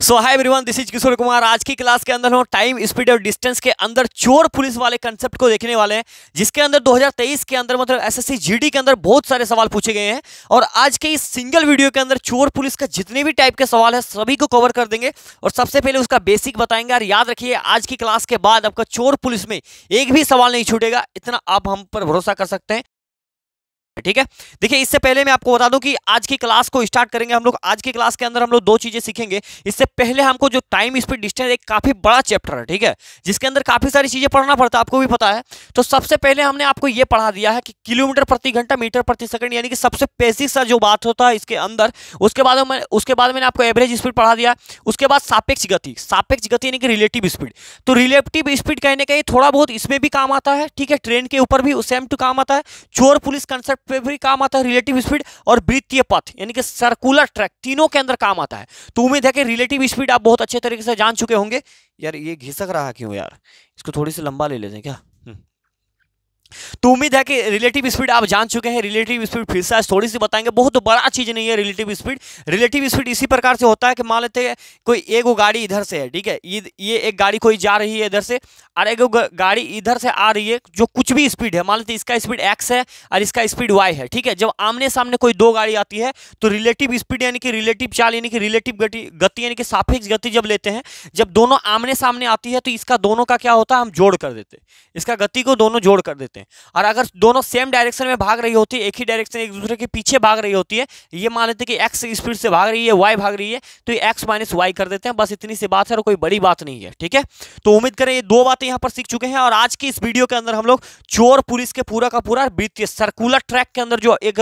so hi everyone this is Kishore Kumar आज की class के अंदर हम टाइम स्पीड और डिस्टेंस के अंदर चोर पुलिस वाले कंसेप्ट को देखने वाले हैं जिसके अंदर 2023 के अंदर मतलब एसएससी जीडी के अंदर बहुत सारे सवाल पूछे गए हैं और आज के इस सिंगल वीडियो के अंदर चोर पुलिस का जितने भी टाइप के सवाल है सभी को कवर कर देंगे और सबसे पहले उसका बेसिक बताएंगे और याद रखिए आज की क्लास के बाद आपका चोर पुलिस में एक भी सवाल नहीं छूटेगा इतना आप हम पर भरोसा कर सकते हैं ठीक है देखिए इससे पहले मैं आपको बता दूं कि आज की क्लास को स्टार्ट करेंगे हम लोग आज की क्लास के अंदर हम लोग दो चीजें सीखेंगे इससे पहले हमको जो टाइम स्पीड डिस्टेंस एक काफी बड़ा चैप्टर है ठीक है जिसके अंदर काफी सारी चीजें पढ़ना पड़ता है आपको भी पता है तो सबसे पहले हमने आपको यह पढ़ा दिया है कि किलोमीटर प्रति घंटा मीटर प्रति सेकंड यानी कि सबसे बेसिक सा जो बात होता है इसके अंदर उसके बाद मैंने उसके बाद मैंने आपको एवरेज स्पीड पढ़ा दिया उसके बाद सापेक्ष गति सापेक्ष गति यानी कि रिलेटिव स्पीड तो रिलेटिव स्पीड कहने का थोड़ा बहुत इसमें भी काम आता है ठीक है ट्रेन के ऊपर भी उस सेम टू काम आता है चोर पुलिस कंसेप्ट पे भी काम आता है रिलेटिव स्पीड और वित्तीय पथ यानी कि सर्कुलर ट्रैक तीनों के अंदर काम आता है तो उम्मीद है कि रिलेटिव स्पीड आप बहुत अच्छे तरीके से जान चुके होंगे यार ये घिसक रहा क्यों यार इसको थोड़ी सी लंबा ले लेते हैं क्या तो उम्मीद है कि रिलेटिव स्पीड आप जान चुके हैं रिलेटिव स्पीड फिर से थोड़ी सी बताएंगे बहुत बड़ा चीज़ नहीं है रिलेटिव स्पीड रिलेटिव स्पीड इसी प्रकार से होता है कि मान लेते हैं कोई एक गाड़ी इधर से है ठीक है ये एक गाड़ी कोई जा रही है इधर से और एक गाड़ी इधर से आ रही है जो कुछ भी स्पीड है मान लेते इसका स्पीड एक्स है और इसका स्पीड वाई है ठीक है जब आमने सामने कोई दो गाड़ी आती है तो रिलेटिव स्पीड यानी कि रिलेटिव चाल यानी कि रिलेटिव गति गति यानी कि सापेक्ष गति जब लेते हैं जब दोनों आमने सामने आती है तो इसका दोनों का क्या होता है हम जोड़ कर देते इसका गति को दोनों जोड़ कर देते हैं और अगर दोनों सेम डायरेक्शन में भाग रही होती है एक ही डायरेक्शन एक दूसरे के पीछे भाग रही होती है ये मान लेते हैं कि एक्स स्पीड से भाग रही है वाई भाग रही है तो ये एक्स माइनस वाई कर देते हैं बस इतनी सी बात है और कोई बड़ी बात नहीं है ठीक है तो उम्मीद करें ये दो बातें यहाँ पर सीख चुके हैं और आज की इस वीडियो के अंदर हम लोग चोर पुलिस के पूरा का पूरा वित्तीय सर्कुलर ट्रैक के अंदर जो एक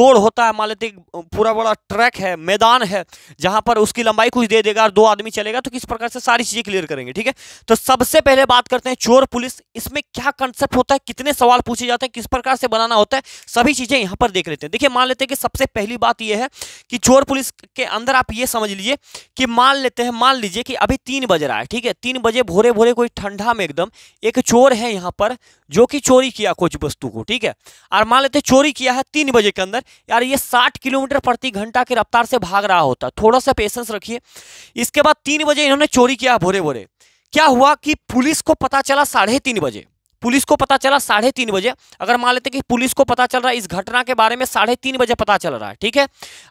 दौड़ होता है मान लेते पूरा बड़ा ट्रैक है मैदान है जहाँ पर उसकी लंबाई कुछ दे देगा और दो आदमी चलेगा तो किस प्रकार से सारी चीज़ें क्लियर करेंगे ठीक है तो सबसे पहले बात करते हैं चोर पुलिस इसमें क्या कंसेप्ट होता है कितने सवाल पूछे जाते हैं किस प्रकार से बनाना होता है सभी चीज़ें यहां पर देख लेते हैं देखिए मान लेते हैं कि सबसे पहली बात यह है कि चोर पुलिस के अंदर आप ये समझ लीजिए कि मान लेते हैं मान लीजिए कि अभी तीन बज रहा है ठीक है तीन बजे भोरे भोरे कोई ठंडा में एकदम एक चोर है यहाँ पर जो कि चोरी किया कुछ वस्तु को ठीक है और मान लेते चोरी किया है तीन बजे के अंदर यार ये साठ किलोमीटर प्रति घंटा की रफ्तार से भाग रहा होता थोड़ा सा पेशेंस रखिए इसके बाद तीन बजे इन्होंने चोरी किया भोरे भोरे क्या हुआ कि पुलिस को पता चला साढ़े तीन बजे पुलिस को पता चला साढ़े तीन बजे अगर मान लेते कि पुलिस को पता चल रहा है इस घटना के बारे में साढ़े तीन बजे पता चल रहा है ठीक है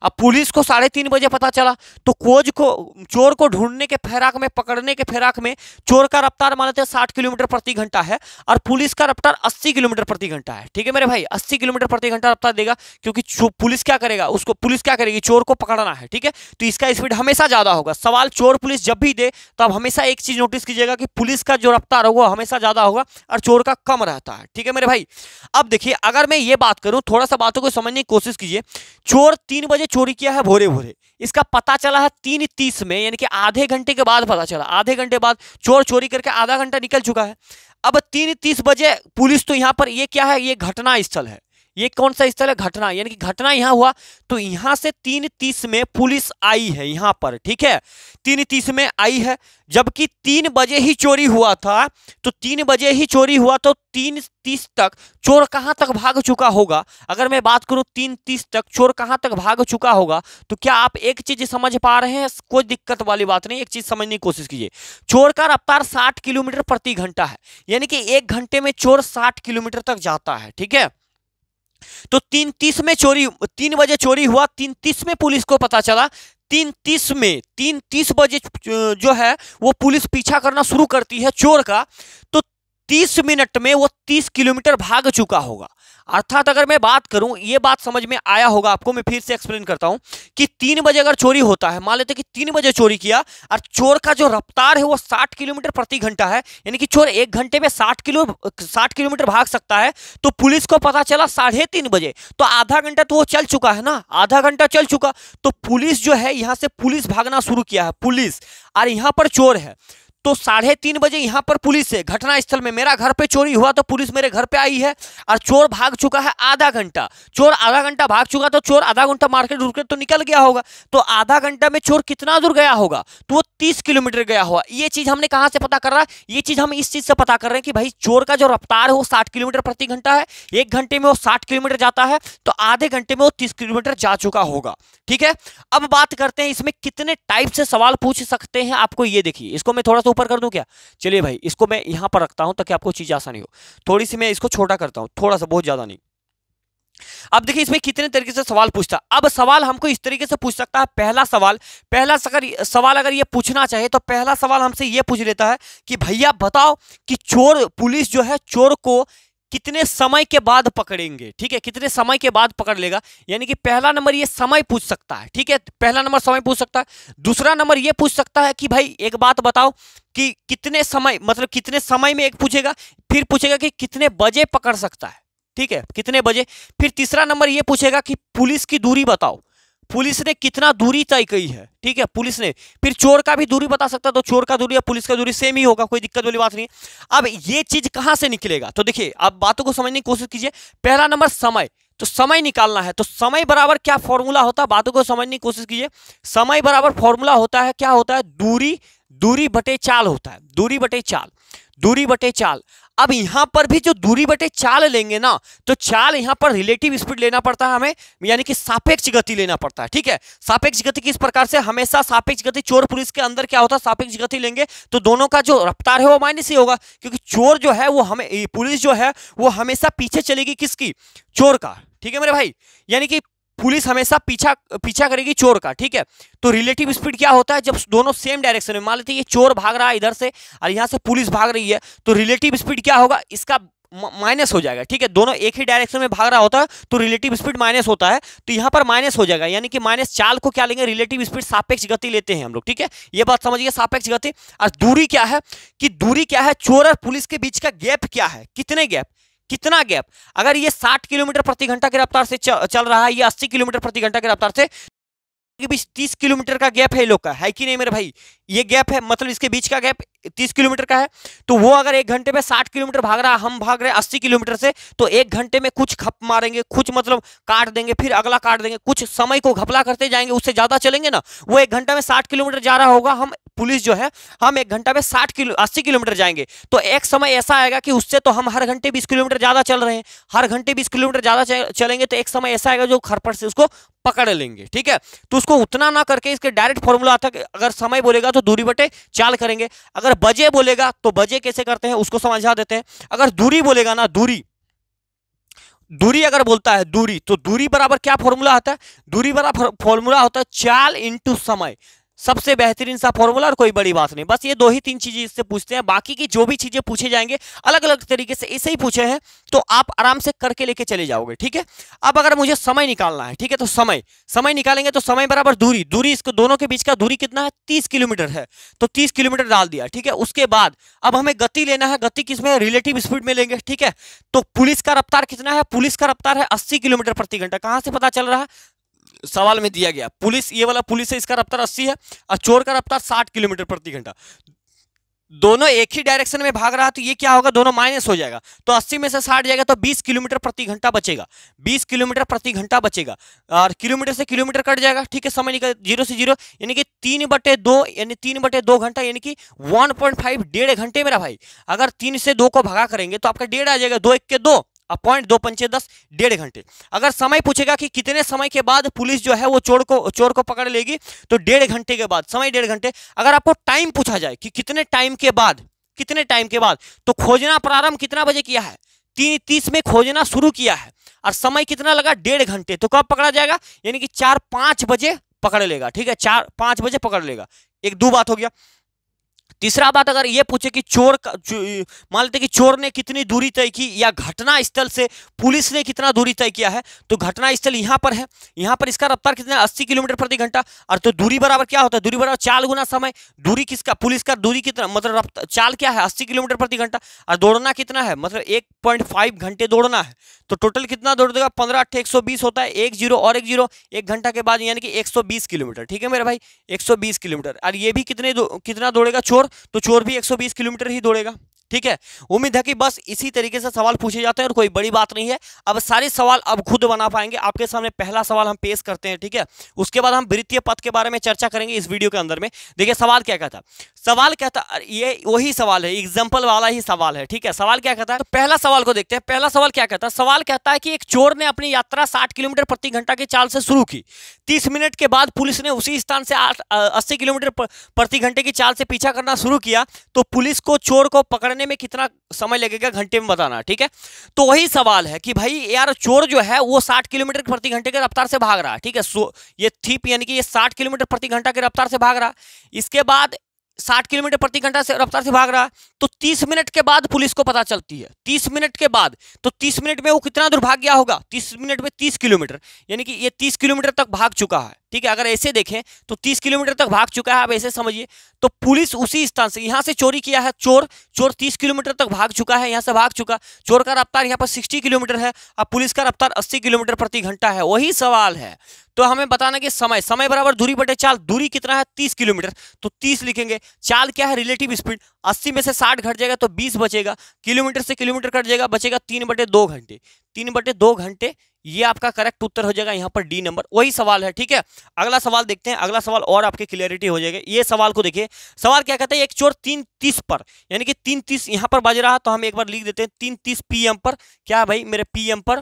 अब पुलिस को साढ़े तीन बजे पता चला तो कोज को चोर को ढूंढने के फेराक में पकड़ने के फेराक में चोर का रफ्तार मान लेते हैं साठ किलोमीटर प्रति घंटा है और पुलिस का रफ्तार अस्सी किलोमीटर प्रति घंटा है ठीक है मेरे भाई अस्सी किलोमीटर प्रति घंटा रफ्तार देगा क्योंकि पुलिस क्या करेगा उसको पुलिस क्या करेगी चोर को पकड़ना है ठीक है तो इसका स्पीड हमेशा ज़्यादा होगा सवाल चोर पुलिस जब भी दे तो हमेशा एक चीज़ नोटिस कीजिएगा कि पुलिस का जो रफ्तार होगा हमेशा ज़्यादा होगा और चोर करोड़ का कम रहता है ठीक है मेरे भाई अब देखिए अगर मैं ये बात करूं थोड़ा सा बातों को समझने की कोशिश कीजिए चोर तीन बजे चोरी किया है भोरे भोरे इसका पता चला है तीन तीस में यानी कि आधे घंटे के बाद पता चला आधे घंटे बाद चोर चोरी करके आधा घंटा निकल चुका है अब तीन तीस बजे पुलिस तो यहाँ पर ये क्या है ये घटना स्थल है ये कौन सा स्थल है घटना यानी कि घटना यहाँ हुआ तो यहाँ से तीन तीस में पुलिस आई है यहाँ पर ठीक है तीन तीस में आई है जबकि तीन बजे ही चोरी हुआ था तो तीन बजे ही चोरी हुआ तो तीन तीस तक चोर कहाँ तक भाग चुका होगा अगर मैं बात करूँ तीन तीस तक चोर कहाँ तक भाग चुका होगा तो क्या आप एक चीज़ समझ पा रहे हैं कोई दिक्कत वाली बात नहीं एक चीज़ समझने की कोशिश कीजिए चोर का रफ्तार साठ किलोमीटर प्रति घंटा है यानी कि एक घंटे में चोर साठ किलोमीटर तक जाता है ठीक है तो तीन तीस में चोरी तीन बजे चोरी हुआ तीन तीस में पुलिस को पता चला तीन तीस में तीन तीस बजे जो है वो पुलिस पीछा करना शुरू करती है चोर का तो तीस मिनट में वो तीस किलोमीटर भाग चुका होगा अर्थात अगर मैं बात करूं ये बात समझ में आया होगा आपको मैं फिर से एक्सप्लेन करता हूं कि तीन बजे अगर चोरी होता है मान लेते कि तीन बजे चोरी किया और चोर का जो रफ्तार है वो साठ किलोमीटर प्रति घंटा है यानी कि चोर एक घंटे में साठ किलो साठ किलोमीटर भाग सकता है तो पुलिस को पता चला साढ़े तीन बजे तो आधा घंटा तो वो चल चुका है ना आधा घंटा चल चुका तो पुलिस जो है यहाँ से पुलिस भागना शुरू किया है पुलिस और यहाँ पर चोर है तो साढ़े तीन बजे यहाँ पर पुलिस है घटना स्थल में मेरा घर पे चोरी हुआ तो पुलिस मेरे घर पे आई है और चोर भाग चुका है आधा घंटा चोर आधा घंटा भाग चुका तो चोर आधा घंटा मार्केट रुक तो निकल गया होगा तो आधा घंटा में चोर कितना दूर गया होगा तो वो तीस किलोमीटर गया होगा ये चीज़ हमने कहाँ से पता कर रहा है ये चीज़ हम इस चीज़ से पता कर रहे हैं कि भाई चोर का जो रफ्तार है वो साठ किलोमीटर प्रति घंटा है एक घंटे में वो साठ किलोमीटर जाता है तो आधे घंटे में वो तीस किलोमीटर जा चुका होगा ठीक है अब बात करते हैं इसमें कितने टाइप से सवाल पूछ सकते हैं आपको ये देखिए इसको मैं थोड़ा सा ऊपर कर दूं क्या चलिए भाई इसको मैं यहां पर रखता हूं ताकि आपको चीज़ आसानी हो थोड़ी सी मैं इसको छोटा करता हूं थोड़ा सा बहुत ज़्यादा नहीं अब देखिए इसमें कितने तरीके से सवाल पूछता अब सवाल हमको इस तरीके से पूछ सकता है पहला सवाल पहला सकर, सवाल अगर ये पूछना चाहे तो पहला सवाल हमसे ये पूछ लेता है कि भैया बताओ कि चोर पुलिस जो है चोर को कितने समय के बाद पकड़ेंगे ठीक है कितने समय के बाद पकड़ लेगा यानी कि पहला नंबर ये समय पूछ सकता है ठीक है पहला नंबर समय पूछ सकता है दूसरा नंबर ये पूछ सकता है कि भाई एक बात बताओ कि कितने समय मतलब कितने समय में एक पूछेगा फिर पूछेगा कि कितने बजे पकड़ सकता है ठीक है कितने बजे फिर तीसरा नंबर ये पूछेगा कि पुलिस की दूरी बताओ पुलिस ने कितना दूरी तय की है ठीक है पुलिस ने फिर चोर का भी दूरी बता सकता तो चोर का दूरी या पुलिस का दूरी सेम ही होगा कोई दिक्कत वाली बात नहीं अब ये चीज कहां से निकलेगा तो देखिए अब बातों को समझने की कोशिश कीजिए पहला नंबर समय तो समय निकालना है तो समय बराबर क्या फॉर्मूला होता है बातों को समझने की कोशिश कीजिए समय बराबर फॉर्मूला होता है क्या होता है दूरी दूरी बटे चाल होता है दूरी बटे चाल दूरी बटे चाल अब यहां पर भी जो दूरी बटे चाल लेंगे ना तो चाल यहां पर रिलेटिव स्पीड लेना पड़ता है हमें यानी कि सापेक्ष गति लेना पड़ता है ठीक है सापेक्ष गति किस प्रकार से हमेशा सापेक्ष गति चोर पुलिस के अंदर क्या होता है सापेक्ष गति लेंगे तो दोनों का जो रफ्तार है वो माइनस ही होगा क्योंकि चोर जो है वो हमें पुलिस जो है वो हमेशा पीछे चलेगी किसकी चोर का ठीक है मेरे भाई यानी कि पुलिस हमेशा पीछा पीछा करेगी चोर का ठीक है तो रिलेटिव स्पीड क्या होता है जब दोनों सेम डायरेक्शन में मान लेते ये चोर भाग रहा है इधर से और यहाँ से पुलिस भाग रही है तो रिलेटिव स्पीड क्या होगा इसका माइनस हो जाएगा ठीक है दोनों एक ही डायरेक्शन में भाग रहा होता है तो रिलेटिव स्पीड माइनस होता है तो यहाँ पर माइनस हो जाएगा यानी कि माइनस चाल को क्या लेंगे रिलेटिव स्पीड सापेक्ष गति लेते हैं हम लोग ठीक है ये बात समझिए सापेक्ष गति और दूरी क्या है कि दूरी क्या है चोर और पुलिस के बीच का गैप क्या है कितने गैप कितना गैप अगर ये 60 किलोमीटर प्रति घंटा की रफ्तार से चल रहा है या 80 किलोमीटर प्रति घंटा की रफ्तार से के बीच 30 किलोमीटर का गैप है लोग का है कि नहीं मेरे भाई ये गैप है मतलब इसके बीच का गैप 30 किलोमीटर का है तो वो अगर एक घंटे में 60 किलोमीटर भाग रहा हम भाग रहे 80 किलोमीटर से तो एक घंटे में कुछ खप मारेंगे कुछ मतलब काट देंगे फिर अगला काट देंगे कुछ समय को घपला करते जाएंगे उससे ज़्यादा चलेंगे ना वो एक घंटा में साठ किलोमीटर जा रहा होगा हम पुलिस जो है हम एक घंटा में साठ किलो अस्सी किलोमीटर जाएंगे तो एक समय ऐसा आएगा कि उससे तो हम हर घंटे बीस किलोमीटर ज़्यादा चल रहे हैं हर घंटे बीस किलोमीटर ज़्यादा चलेंगे तो एक समय ऐसा आएगा जो खरपट से उसको पकड़ लेंगे ठीक है तो उसको उतना ना करके इसके डायरेक्ट फॉर्मूला आता है अगर समय बोलेगा तो दूरी बटे चाल करेंगे अगर बजे बोलेगा तो बजे कैसे करते हैं उसको समझा देते हैं अगर दूरी बोलेगा ना दूरी दूरी अगर बोलता है दूरी तो दूरी बराबर क्या फॉर्मूला होता है दूरी बराबर फॉर्मूला होता है चाल इंटू समय सबसे बेहतरीन सा फॉर्मूला और कोई बड़ी बात नहीं बस ये दो ही तीन चीजें इससे पूछते हैं बाकी की जो भी चीजें पूछे जाएंगे अलग अलग तरीके से इसे ही पूछे हैं तो आप आराम से करके लेके चले जाओगे ठीक है अब अगर मुझे समय निकालना है ठीक है तो समय समय निकालेंगे तो समय बराबर दूरी दूरी इसको दोनों के बीच का दूरी कितना है तीस किलोमीटर है तो तीस किलोमीटर डाल दिया ठीक है उसके बाद अब हमें गति लेना है गति किसमें रिलेटिव स्पीड में लेंगे ठीक है तो पुलिस का रफ्तार कितना है पुलिस का रफ्तार है अस्सी किलोमीटर प्रति घंटा कहाँ से पता चल रहा है सवाल में दिया गया पुलिस ये वाला पुलिस है इसका रफ्तार अस्सी है और चोर का रफ्तार साठ किलोमीटर प्रति घंटा दोनों एक ही डायरेक्शन में भाग रहा है तो ये क्या होगा दोनों माइनस हो जाएगा तो 80 में से 60 जाएगा तो 20 किलोमीटर प्रति घंटा बचेगा 20 किलोमीटर प्रति घंटा बचेगा और किलोमीटर से किलोमीटर कट जाएगा ठीक है समय निकल जीरो से जीरो यानी कि तीन बटे दो यानी तीन बटे दो घंटा यानी कि 1.5 पॉइंट डेढ़ घंटे मेरा भाई अगर तीन से दो को भगा करेंगे तो आपका डेढ़ आ जाएगा दो एक के दो अपॉइंट दो पंचे दस डेढ़ घंटे अगर समय पूछेगा कि कितने समय के बाद पुलिस जो है वो चोर को चोर को पकड़ लेगी तो डेढ़ घंटे के बाद समय डेढ़ घंटे अगर आपको टाइम पूछा जाए कि कितने टाइम के बाद कितने टाइम के बाद तो खोजना प्रारंभ कितना बजे किया है तीन तीस में खोजना शुरू किया है और समय कितना लगा डेढ़ घंटे तो कब पकड़ा जाएगा यानी कि चार पाँच बजे पकड़ लेगा ठीक है चार पाँच बजे पकड़ लेगा एक दो बात हो गया तीसरा बात अगर ये पूछे कि चोर मान लेते कि चोर ने कितनी दूरी तय की या घटना स्थल से पुलिस ने कितना दूरी तय किया है तो घटना स्थल यहाँ पर है यहाँ पर इसका रफ्तार कितना अस्सी किलोमीटर प्रति घंटा और तो दूरी बराबर क्या होता है दूरी बराबर चाल गुना समय दूरी किसका पुलिस का दूरी कितना मतलब चाल क्या है अस्सी किलोमीटर प्रति घंटा और दौड़ना कितना है मतलब एक पॉइंट फाइव घंटे दौड़ना है तो टोटल कितना दौड़ देगा पंद्रह अट्ठे एक सौ बीस होता है एक जीरो और एक जीरो एक घंटा के बाद यानी कि एक सौ बीस किलोमीटर ठीक है मेरे भाई एक सौ बीस किलोमीटर और ये भी कितने दो, कितना दौड़ेगा चोर तो चोर भी 120 किलोमीटर ही दौड़ेगा ठीक है उम्मीद है कि बस इसी तरीके से सवाल पूछे जाते हैं और कोई बड़ी बात नहीं है अब सारे सवाल अब खुद बना पाएंगे आपके सामने पहला सवाल हम पेश करते हैं ठीक है उसके बाद हम वित्तीय पथ के बारे में चर्चा करेंगे इस वीडियो के अंदर में देखिए सवाल क्या कहता सवाल कहता ये वही सवाल है एग्जाम्पल वाला ही सवाल है ठीक है सवाल क्या कहता है तो पहला सवाल को देखते हैं पहला सवाल क्या कहता है सवाल कहता है कि एक चोर ने अपनी यात्रा साठ किलोमीटर प्रति घंटा की चाल से शुरू की तीस मिनट के बाद पुलिस ने उसी स्थान से अस्सी किलोमीटर प्रति घंटे की चाल से पीछा करना शुरू किया तो पुलिस को चोर को पकड़ने करने में कितना समय लगेगा घंटे में बताना ठीक है तो वही सवाल है कि भाई यार चोर जो है वो साठ किलोमीटर प्रति घंटे की रफ्तार से भाग रहा है ठीक है सो ये थीप यानी कि ये साठ किलोमीटर प्रति घंटा की रफ्तार से भाग रहा इसके बाद साठ किलोमीटर प्रति घंटा से रफ्तार से भाग रहा तो तीस मिनट के बाद पुलिस को पता चलती है तीस मिनट के बाद तो तीस मिनट में वो कितना दुर्भाग्य होगा तीस मिनट में तीस किलोमीटर यानी कि ये तीस किलोमीटर तक भाग चुका है ठीक है अगर ऐसे देखें तो 30 किलोमीटर तक भाग चुका है आप ऐसे समझिए तो पुलिस उसी स्थान से यहाँ से चोरी किया है चोर चोर 30 किलोमीटर तक भाग चुका है यहाँ से भाग चुका चोर का रफ्तार यहाँ पर 60 किलोमीटर है अब पुलिस का रफ्तार 80 किलोमीटर प्रति घंटा है वही सवाल है तो हमें बताना कि समय समय बराबर दूरी बटे चाल दूरी कितना है तीस किलोमीटर तो तीस लिखेंगे चाल क्या है रिलेटिव स्पीड अस्सी में से साठ घट जाएगा तो बीस बचेगा किलोमीटर से किलोमीटर कट जाएगा बचेगा तीन बटे दो घंटे तीन बटे दो घंटे ये आपका करेक्ट उत्तर हो जाएगा यहाँ पर डी नंबर वही सवाल है ठीक है अगला सवाल देखते हैं अगला सवाल और आपके क्लियरिटी हो जाएगा ये सवाल को देखिए सवाल क्या कहता है एक चोर तीन तीस पर यानी कि तीन तीस यहाँ पर बज रहा है तो हम एक बार लिख देते हैं तीन तीस पीएम पर क्या भाई मेरे पीएम पर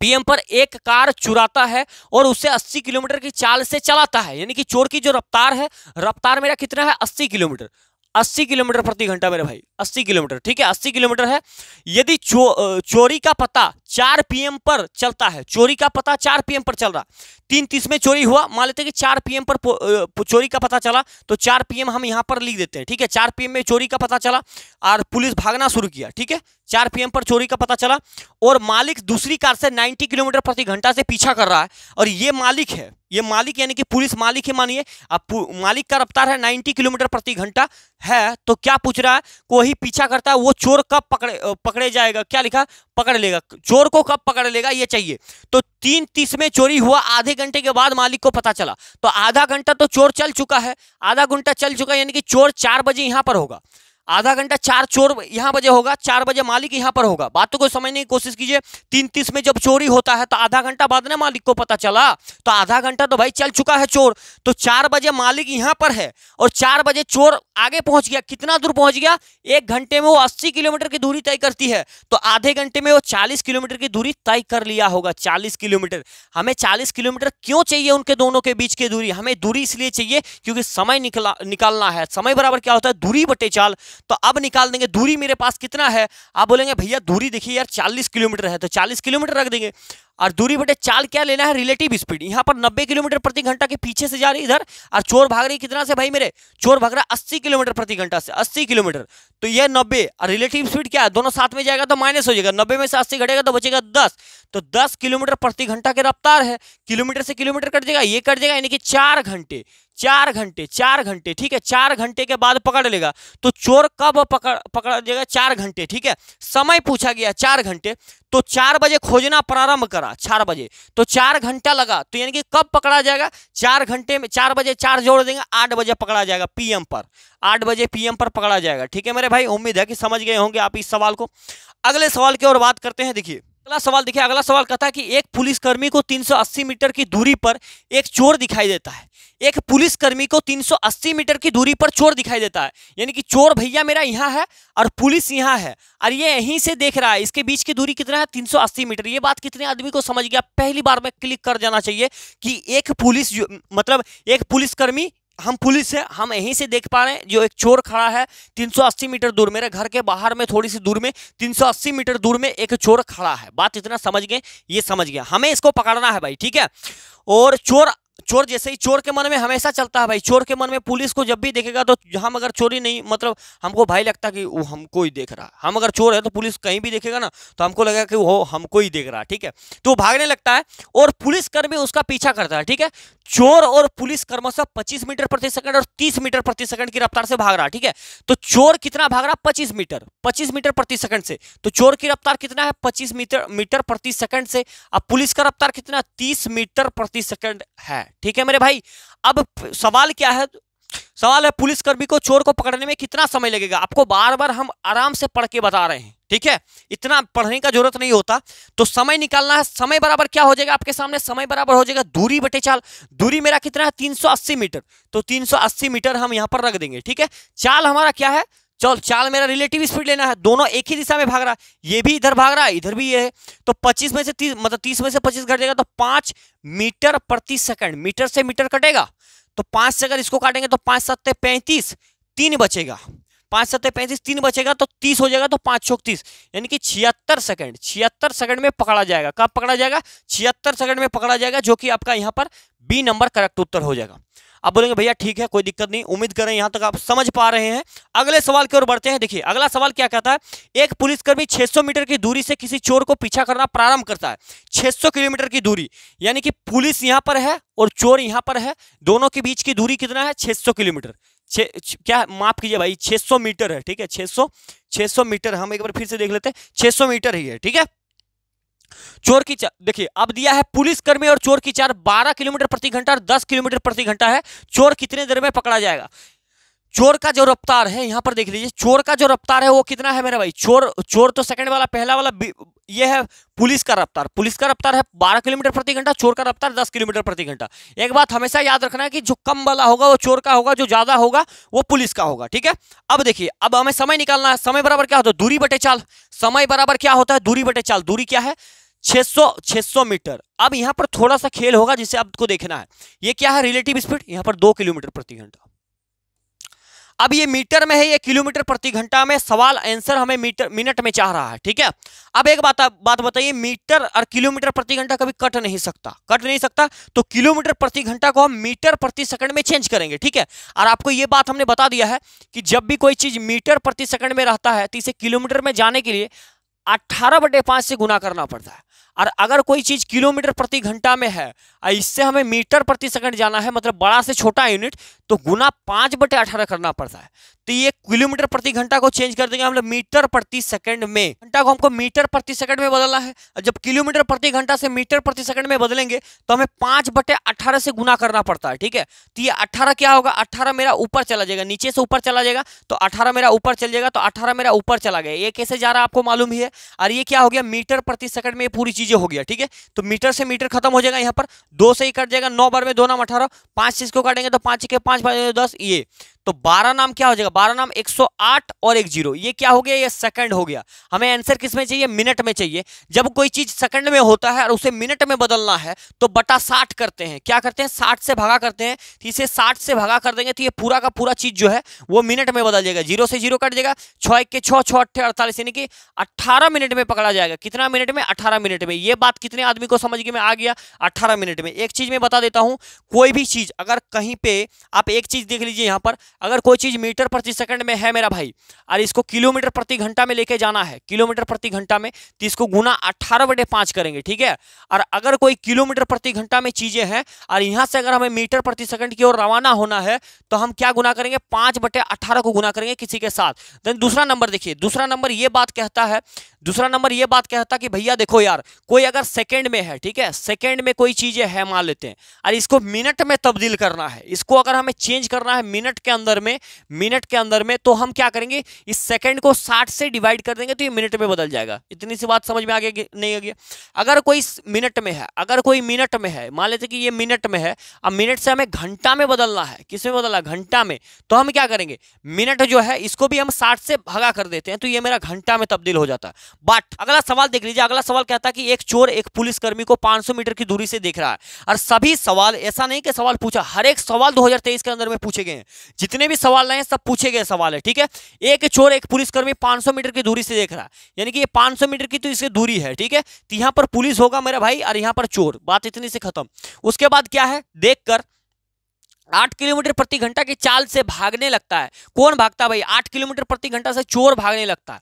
पीएम पर एक कार चुराता है और उसे 80 किलोमीटर की चाल से चलाता है यानी कि चोर की जो रफ्तार है रफ्तार मेरा कितना है 80 किलोमीटर अस्सी किलोमीटर प्रति घंटा मेरे भाई अस्सी किलोमीटर ठीक है अस्सी किलोमीटर है यदि चो, चोरी का पता चार पीएम पर चलता है चोरी का पता चार पीएम पर चल रहा तीन तीस में चोरी हुआ मान लेते हैं कि चार पीएम पर चोरी का पता चला तो चार पीएम हम यहां पर लिख देते हैं ठीक है चार पीएम में चोरी का पता चला और पुलिस भागना शुरू किया ठीक है चार पीएम पर चोरी का पता चला और मालिक दूसरी कार से 90 किलोमीटर प्रति घंटा से पीछा कर रहा है और ये मालिक है ये मालिक यानी कि पुलिस मालिक है मानिए अब मालिक का रफ्तार है 90 किलोमीटर प्रति घंटा है तो क्या पूछ रहा है कोई पीछा करता है वो चोर कब पकड़े पकड़े जाएगा क्या लिखा पकड़ लेगा चोर को कब पकड़ लेगा ये चाहिए तो तीन तीस में चोरी हुआ आधे घंटे के बाद मालिक को पता चला तो आधा घंटा तो चोर चल चुका है आधा घंटा चल चुका है यानी कि चोर चार बजे यहाँ पर होगा आधा घंटा चार चोर यहाँ बजे होगा चार बजे मालिक यहाँ पर होगा बातों को समझने की कोशिश कीजिए तीन तीस में जब चोरी होता है तो आधा घंटा बाद ना मालिक को पता चला तो आधा घंटा तो भाई चल चुका है चोर तो चार बजे मालिक यहाँ पर है और चार बजे चोर आगे पहुंच गया कितना दूर पहुंच गया एक घंटे में वो 80 किलोमीटर की दूरी तय करती है तो आधे घंटे में वो 40 किलोमीटर की दूरी तय कर लिया होगा 40 किलोमीटर हमें 40 किलोमीटर क्यों चाहिए उनके दोनों के बीच की दूरी हमें दूरी इसलिए चाहिए क्योंकि समय निकला निकालना है समय बराबर क्या होता है दूरी बटे चाल तो अब निकाल देंगे दूरी मेरे पास कितना है आप बोलेंगे भैया दूरी देखिए यार चालीस किलोमीटर है तो चालीस किलोमीटर रख देंगे और दूरी बटे चाल क्या लेना है रिलेटिव स्पीड यहाँ पर 90 किलोमीटर प्रति घंटा के पीछे से जा रही इधर और चोर भाग रही कितना से भाई मेरे चोर भाग रहा 80 किलोमीटर प्रति घंटा से 80 किलोमीटर तो ये 90 और रिलेटिव स्पीड क्या है दोनों साथ में जाएगा तो माइनस हो जाएगा नब्बे में से अस्सी घटेगा तो बचेगा दस तो दस किलोमीटर प्रति घंटा की रफ्तार है किलोमीटर से किलोमीटर कट जाएगा ये कट जाएगा यानी कि चार घंटे चार घंटे चार घंटे ठीक है चार घंटे के बाद पकड़ लेगा तो चोर कब पकड़ पकड़ देगा चार घंटे ठीक है समय पूछा गया चार घंटे तो चार बजे खोजना प्रारंभ करा चार बजे तो चार घंटा लगा तो यानी कि कब पकड़ा जाएगा चार घंटे में चार बजे चार जोड़ देंगे आठ बजे पकड़ा जाएगा पीएम पर आठ बजे पीएम पर पकड़ा जाएगा ठीक है मेरे भाई उम्मीद है कि समझ गए होंगे आप इस सवाल को अगले सवाल की ओर बात करते हैं देखिए अगला सवाल देखिए अगला सवाल कहता है कि एक पुलिसकर्मी को 380 मीटर की दूरी पर एक चोर दिखाई देता है एक पुलिसकर्मी को 380 मीटर की दूरी पर चोर दिखाई देता है यानी कि चोर भैया मेरा यहाँ है और पुलिस यहाँ है और ये यहीं से देख रहा है इसके बीच की दूरी कितना है 380 मीटर ये बात कितने आदमी को समझ गया पहली बार में क्लिक कर जाना चाहिए कि एक पुलिस मतलब एक पुलिसकर्मी हम पुलिस है हम यहीं से देख पा रहे हैं जो एक चोर खड़ा है 380 मीटर दूर मेरे घर के बाहर में थोड़ी सी दूर में 380 मीटर दूर में एक चोर खड़ा है बात इतना समझ गए ये समझ गया हमें इसको पकड़ना है भाई ठीक है और चोर चोर जैसे ही चोर के मन में हमेशा चलता है भाई चोर के मन में पुलिस को जब भी देखेगा तो हम अगर चोरी नहीं मतलब हमको भाई लगता कि वो हमको ही देख रहा है हम अगर चोर है तो पुलिस कहीं भी देखेगा ना तो हमको लगेगा कि वो हमको ही देख रहा है ठीक है तो भागने लगता है और पुलिसकर्मी उसका पीछा करता है ठीक है चोर और पुलिस कर्मशा पच्चीस मीटर प्रति सेकंड और तीस मीटर प्रति सेकंड की रफ्तार से भाग रहा है ठीक है तो चोर कितना भाग रहा है पच्चीस मीटर पच्चीस मीटर प्रति सेकंड से तो चोर की रफ्तार कितना है पच्चीस मीटर मीटर प्रति सेकंड से अब पुलिस का रफ्तार कितना तीस मीटर प्रति सेकंड है ठीक है मेरे भाई अब सवाल क्या है सवाल है पुलिसकर्मी को चोर को पकड़ने में कितना समय लगेगा आपको बार बार हम आराम से पढ़ के बता रहे हैं ठीक है इतना पढ़ने का जरूरत नहीं होता तो समय निकालना है समय बराबर क्या हो जाएगा आपके सामने समय बराबर हो जाएगा दूरी बटे चाल दूरी मेरा कितना है 380 मीटर तो 380 मीटर हम यहां पर रख देंगे ठीक है चाल हमारा क्या है चल चाल मेरा रिलेटिव स्पीड लेना है दोनों एक ही दिशा में भाग रहा है ये भी इधर भाग रहा है इधर भी ये है तो 25 में से 30 मतलब 30 में से 25 घट जाएगा तो 5 मीटर प्रति सेकंड मीटर से मीटर कटेगा तो 5 से अगर इसको काटेंगे तो पांच सत्ते पैंतीस तीन बचेगा पांच सत्ते पैंतीस तीन बचेगा तो तीस हो जाएगा तो पाँच छोक तीस यानी कि छिहत्तर सेकंड छिहत्तर सेकंड में पकड़ा जाएगा कब पकड़ा जाएगा छिहत्तर सेकंड में पकड़ा जाएगा जो कि आपका यहाँ पर बी नंबर करेक्ट उत्तर हो जाएगा आप बोलेंगे भैया ठीक है कोई दिक्कत नहीं उम्मीद करें यहां तक आप समझ पा रहे हैं अगले सवाल की ओर बढ़ते हैं देखिए अगला सवाल क्या कहता है एक पुलिसकर्मी 600 मीटर की दूरी से किसी चोर को पीछा करना प्रारंभ करता है 600 किलोमीटर की दूरी यानी कि पुलिस यहां पर है और चोर यहां पर है दोनों के बीच की दूरी कितना है सौ किलोमीटर छे क्या माफ कीजिए भाई सौ मीटर है ठीक है छह सौ मीटर हम एक बार फिर से देख लेते हैं सौ मीटर ही है ठीक है चोर की चार देखिए अब दिया है पुलिसकर्मी और चोर की चार बारह किलोमीटर प्रति घंटा और दस किलोमीटर प्रति घंटा है चोर कितने देर में पकड़ा जाएगा चोर का जो रफ्तार है यहां पर देख लीजिए चोर का जो रफ्तार है वो कितना है मेरा भाई चोर चोर तो सेकंड वाला पहला वाला ये है पुलिस का रफ्तार पुलिस का रफ्तार है 12 किलोमीटर प्रति घंटा चोर का रफ्तार 10 किलोमीटर प्रति घंटा एक बात हमेशा याद रखना है कि जो कम वाला होगा वो चोर का होगा जो ज्यादा होगा वो पुलिस का होगा ठीक है अब देखिए अब हमें समय निकालना है समय बराबर क्या होता है दूरी बटे चाल समय बराबर क्या होता है दूरी बटे चाल दूरी क्या है छह सौ मीटर अब यहाँ पर थोड़ा सा खेल होगा जिसे आपको देखना है ये क्या है रिलेटिव स्पीड यहाँ पर दो किलोमीटर प्रति घंटा अब ये मीटर में है ये किलोमीटर प्रति घंटा में सवाल आंसर हमें मीटर मिनट में चाह रहा है ठीक है अब एक बात बात बताइए मीटर और किलोमीटर प्रति घंटा कभी कट नहीं सकता कट नहीं सकता तो किलोमीटर प्रति घंटा को हम मीटर प्रति सेकंड में चेंज करेंगे ठीक है और आपको ये बात हमने बता दिया है कि जब भी कोई चीज़ मीटर प्रति सेकंड में रहता है तो इसे किलोमीटर में जाने के लिए अट्ठारह बटे से गुना करना पड़ता है और अगर कोई चीज़ किलोमीटर प्रति घंटा में है इससे हमें मीटर प्रति सेकंड जाना है मतलब बड़ा से छोटा यूनिट तो गुना पाँच बटे अठारह करना पड़ता है तो ये किलोमीटर प्रति घंटा को चेंज कर देंगे हम लोग मतलब मीटर प्रति सेकंड में घंटा को हमको मीटर प्रति सेकंड में बदलना है जब किलोमीटर प्रति घंटा से मीटर प्रति सेकंड में बदलेंगे तो हमें पाँच बटे अठारह से गुना करना पड़ता है ठीक है तो ये अठारह क्या होगा अठारह मेरा ऊपर चला जाएगा नीचे से ऊपर चला जाएगा तो अठारह मेरा ऊपर चल जाएगा तो अठारह मेरा ऊपर चला गया ये कैसे जा रहा है आपको मालूम ही है और ये क्या हो गया मीटर प्रति सेकंड में पूरी चीज़ें हो गया ठीक है तो मीटर से मीटर खत्म हो जाएगा यहाँ पर दो से ही कट जाएगा नौ बार में दो नाम अठारह पांच चीज को काटेंगे तो पांच के पांच दस ये तो 12 नाम क्या हो जाएगा 12 नाम 108 और एक जीरो ये क्या हो गया ये सेकंड हो गया हमें आंसर किस में चाहिए मिनट में चाहिए जब कोई चीज सेकंड में होता है और उसे मिनट में बदलना है तो बटा साठ करते हैं क्या करते हैं साठ से भगा करते हैं तो इसे साठ से भगा कर देंगे तो ये पूरा का पूरा चीज जो है वो मिनट में बदल जाएगा जीरो से जीरो कट जाएगा छः एक के छः छः अट्ठे अड़तालीस यानी कि अट्ठारह मिनट में पकड़ा जाएगा कितना मिनट में अठारह मिनट में ये बात कितने आदमी को समझ में आ गया अट्ठारह मिनट में एक चीज में बता देता हूँ कोई भी चीज अगर कहीं पे आप एक चीज देख लीजिए यहाँ पर अगर कोई चीज़ मीटर प्रति सेकंड में है मेरा भाई और इसको किलोमीटर प्रति घंटा में लेके जाना है किलोमीटर प्रति घंटा में तो इसको गुना अट्ठारह बटे पांच करेंगे ठीक है और अगर कोई किलोमीटर प्रति घंटा में चीज़ें हैं और यहाँ से अगर हमें मीटर प्रति सेकंड की ओर रवाना होना है तो हम क्या गुना करेंगे पांच बटे अट्ठारह को गुना करेंगे किसी के साथ देन दूसरा नंबर देखिए दूसरा नंबर ये बात कहता है दूसरा नंबर ये बात कहता कि भैया देखो यार कोई अगर सेकेंड में है ठीक है सेकेंड में कोई चीज़ें है मान लेते हैं और इसको मिनट में तब्दील करना है इसको अगर हमें चेंज करना है मिनट के अंदर में मिनट के अंदर में तो हम क्या करेंगे इस सेकेंड को साठ से डिवाइड कर देंगे तो ये मिनट में बदल जाएगा इतनी सी बात समझ में आ गई नहीं आ गई अगर कोई मिनट में है अगर कोई मिनट में है मान लेते कि ये मिनट में है अब मिनट से हमें घंटा में बदलना है किस में बदलना घंटा में तो हम क्या करेंगे मिनट जो है इसको भी हम साठ से भगा कर देते हैं तो ये मेरा घंटा में तब्दील हो जाता है बट अगला सवाल देख लीजिए अगला सवाल कहता है कि एक चोर एक पुलिसकर्मी को 500 मीटर की दूरी से देख रहा है और सभी सवाल ऐसा नहीं कि सवाल पूछा हर एक सवाल 2023 के अंदर में पूछे गए हैं जितने भी सवाल रहे हैं सब पूछे गए सवाल है ठीक है एक चोर एक पुलिसकर्मी 500 मीटर की दूरी से देख रहा है यानी कि ये 500 मीटर की तो इसकी दूरी है ठीक है तो यहां पर पुलिस होगा मेरा भाई और यहां पर चोर बात इतनी से खत्म उसके बाद क्या है देख आठ किलोमीटर प्रति घंटा की चाल से भागने लगता है कौन भागता है भाई आठ किलोमीटर प्रति घंटा से चोर भागने लगता है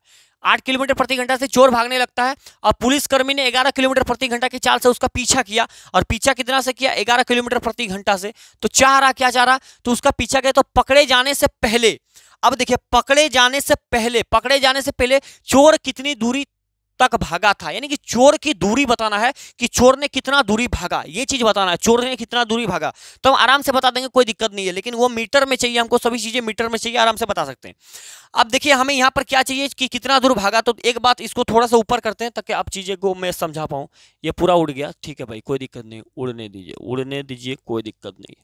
आठ किलोमीटर प्रति घंटा से चोर भागने लगता है और पुलिसकर्मी ने ग्यारह किलोमीटर प्रति घंटा की चाल से उसका पीछा किया और पीछा कितना से किया ग्यारह किलोमीटर प्रति घंटा से तो चाह रहा क्या चाह रहा तो उसका पीछा किया तो पकड़े जाने से पहले अब देखिए पकड़े जाने से पहले पकड़े जाने से पहले चोर कितनी दूरी तक भागा था यानी कि चोर की दूरी बताना है कि चोर ने कितना दूरी भागा ये चीज़ बताना है चोर ने कितना दूरी भागा तो हम आराम से बता देंगे कोई दिक्कत नहीं है लेकिन वो मीटर में चाहिए हमको सभी चीज़ें मीटर में चाहिए आराम से बता सकते हैं अब देखिए हमें यहाँ पर क्या चाहिए कि कितना दूर भागा तो एक बात इसको थोड़ा सा ऊपर करते हैं ताकि आप चीज़ें को मैं समझा पाऊँ ये पूरा उड़ गया ठीक है भाई कोई दिक्कत नहीं उड़ने दीजिए उड़ने दीजिए कोई दिक्कत नहीं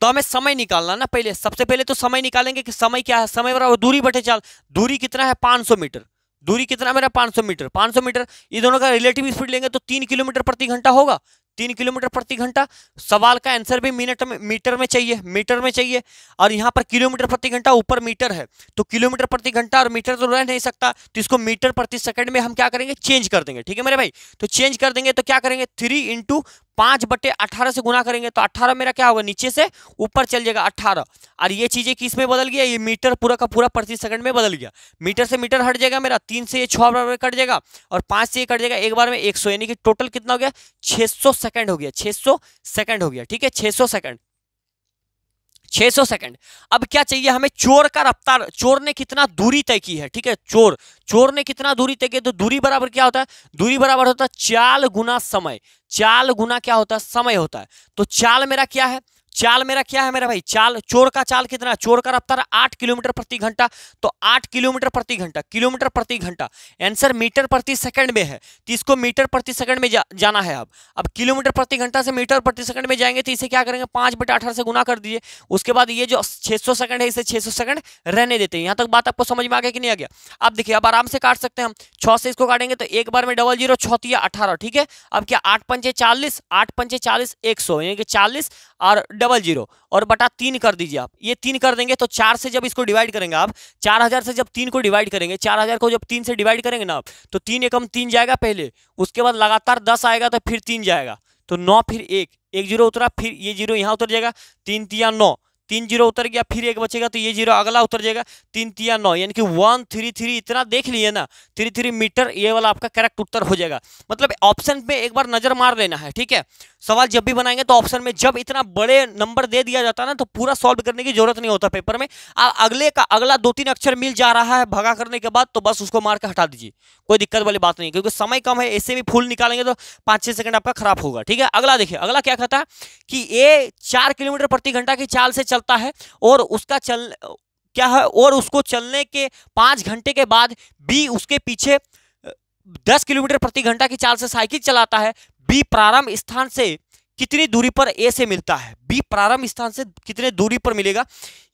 तो हमें समय निकालना ना पहले सबसे पहले तो समय निकालेंगे कि समय क्या है समय बराबर दूरी बटे चाल दूरी कितना है पाँच मीटर दूरी कितना मेरा 500 मीटर 500 मीटर ये दोनों का रिलेटिव स्पीड लेंगे तो तीन किलोमीटर प्रति घंटा होगा तीन किलोमीटर प्रति घंटा सवाल का आंसर भी मिनट में मीटर में चाहिए मीटर में चाहिए और यहाँ पर किलोमीटर प्रति घंटा ऊपर मीटर है तो किलोमीटर प्रति घंटा और मीटर तो रह नहीं सकता तो इसको मीटर प्रति सेकंड में हम क्या करेंगे चेंज कर देंगे ठीक है मेरे भाई तो चेंज कर देंगे तो क्या करेंगे थ्री इंटू पाँच बटे अट्ठारह से गुना करेंगे तो अट्ठारह मेरा क्या होगा नीचे से ऊपर चल जाएगा अट्ठारह और ये चीज़ें किस में बदल गया ये मीटर पूरा का पूरा प्रति सेकंड में बदल गया मीटर से मीटर हट जाएगा मेरा तीन से ये छः बार कट जाएगा और पाँच से ये कट जाएगा एक बार में एक सौ यानी कि टोटल कितना हो गया छः सौ सेकेंड हो गया छः सौ सेकेंड हो गया ठीक है छः सौ सेकेंड 600 सेकंड अब क्या चाहिए हमें चोर का रफ्तार चोर ने कितना दूरी तय की है ठीक है चोर चोर ने कितना दूरी तय की तो दूरी बराबर क्या होता है दूरी बराबर होता है चाल गुना समय चाल गुना क्या होता है समय होता है तो चाल मेरा क्या है चाल मेरा क्या है मेरा भाई चाल चोर का चाल कितना चोर का रफ्तार आठ किलोमीटर प्रति घंटा तो आठ किलोमीटर प्रति घंटा किलोमीटर प्रति घंटा आंसर मीटर प्रति सेकंड में है तो इसको मीटर प्रति सेकंड में जा, जाना है अब अब किलोमीटर प्रति घंटा से मीटर प्रति सेकंड में जाएंगे तो इसे क्या करेंगे पांच बटे अठारह से गुना कर दीजिए उसके बाद ये जो छह सेकंड है इसे छह सेकंड रहने देते हैं यहाँ तक बात आपको समझ में आ गया कि नहीं आ गया अब देखिए अब आराम से काट सकते हैं हम छह से इसको काटेंगे तो एक बार में डबल जीरो छतिया अठारह ठीक है अब क्या आठ पंचे चालीस आठ पंचे चालीस एक सौ यानी कि चालीस और डबल जीरो और बटा तीन कर दीजिए आप ये तीन कर देंगे तो चार से जब इसको डिवाइड करेंगे आप चार हज़ार से जब तीन को डिवाइड करेंगे चार हज़ार को जब तीन से डिवाइड करेंगे ना आप तो तीन एकम तीन जाएगा पहले उसके बाद लगातार दस आएगा तो फिर तीन जाएगा तो नौ फिर एक एक जीरो उतरा फिर ये जीरो यहाँ उतर जाएगा तीन तिया नौ तीन जीरो उतर गया फिर एक बचेगा तो ये जीरो अगला उतर जाएगा तीन तिया नौ यानी कि वन थ्री थ्री इतना देख लिए ना थ्री थ्री मीटर ये वाला आपका करेक्ट उत्तर हो जाएगा मतलब ऑप्शन पे एक बार नज़र मार लेना है ठीक है सवाल जब भी बनाएंगे तो ऑप्शन में जब इतना बड़े नंबर दे दिया जाता है ना तो पूरा सॉल्व करने की जरूरत नहीं होता पेपर में आप अगले का अगला दो तीन अक्षर मिल जा रहा है भगा करने के बाद तो बस उसको मार के हटा दीजिए कोई दिक्कत वाली बात नहीं क्योंकि समय कम है ऐसे भी फूल निकालेंगे तो पाँच छः सेकंड आपका खराब होगा ठीक है अगला देखिए अगला क्या कहता है कि ये चार किलोमीटर प्रति घंटा की चाल से चलता है और उसका चल क्या है और उसको चलने के पाँच घंटे के बाद बी उसके पीछे दस किलोमीटर प्रति घंटा की चाल से साइकिल चलाता है बी प्रारंभ स्थान से कितनी दूरी पर ए से मिलता है बी प्रारंभ स्थान से कितने दूरी पर मिलेगा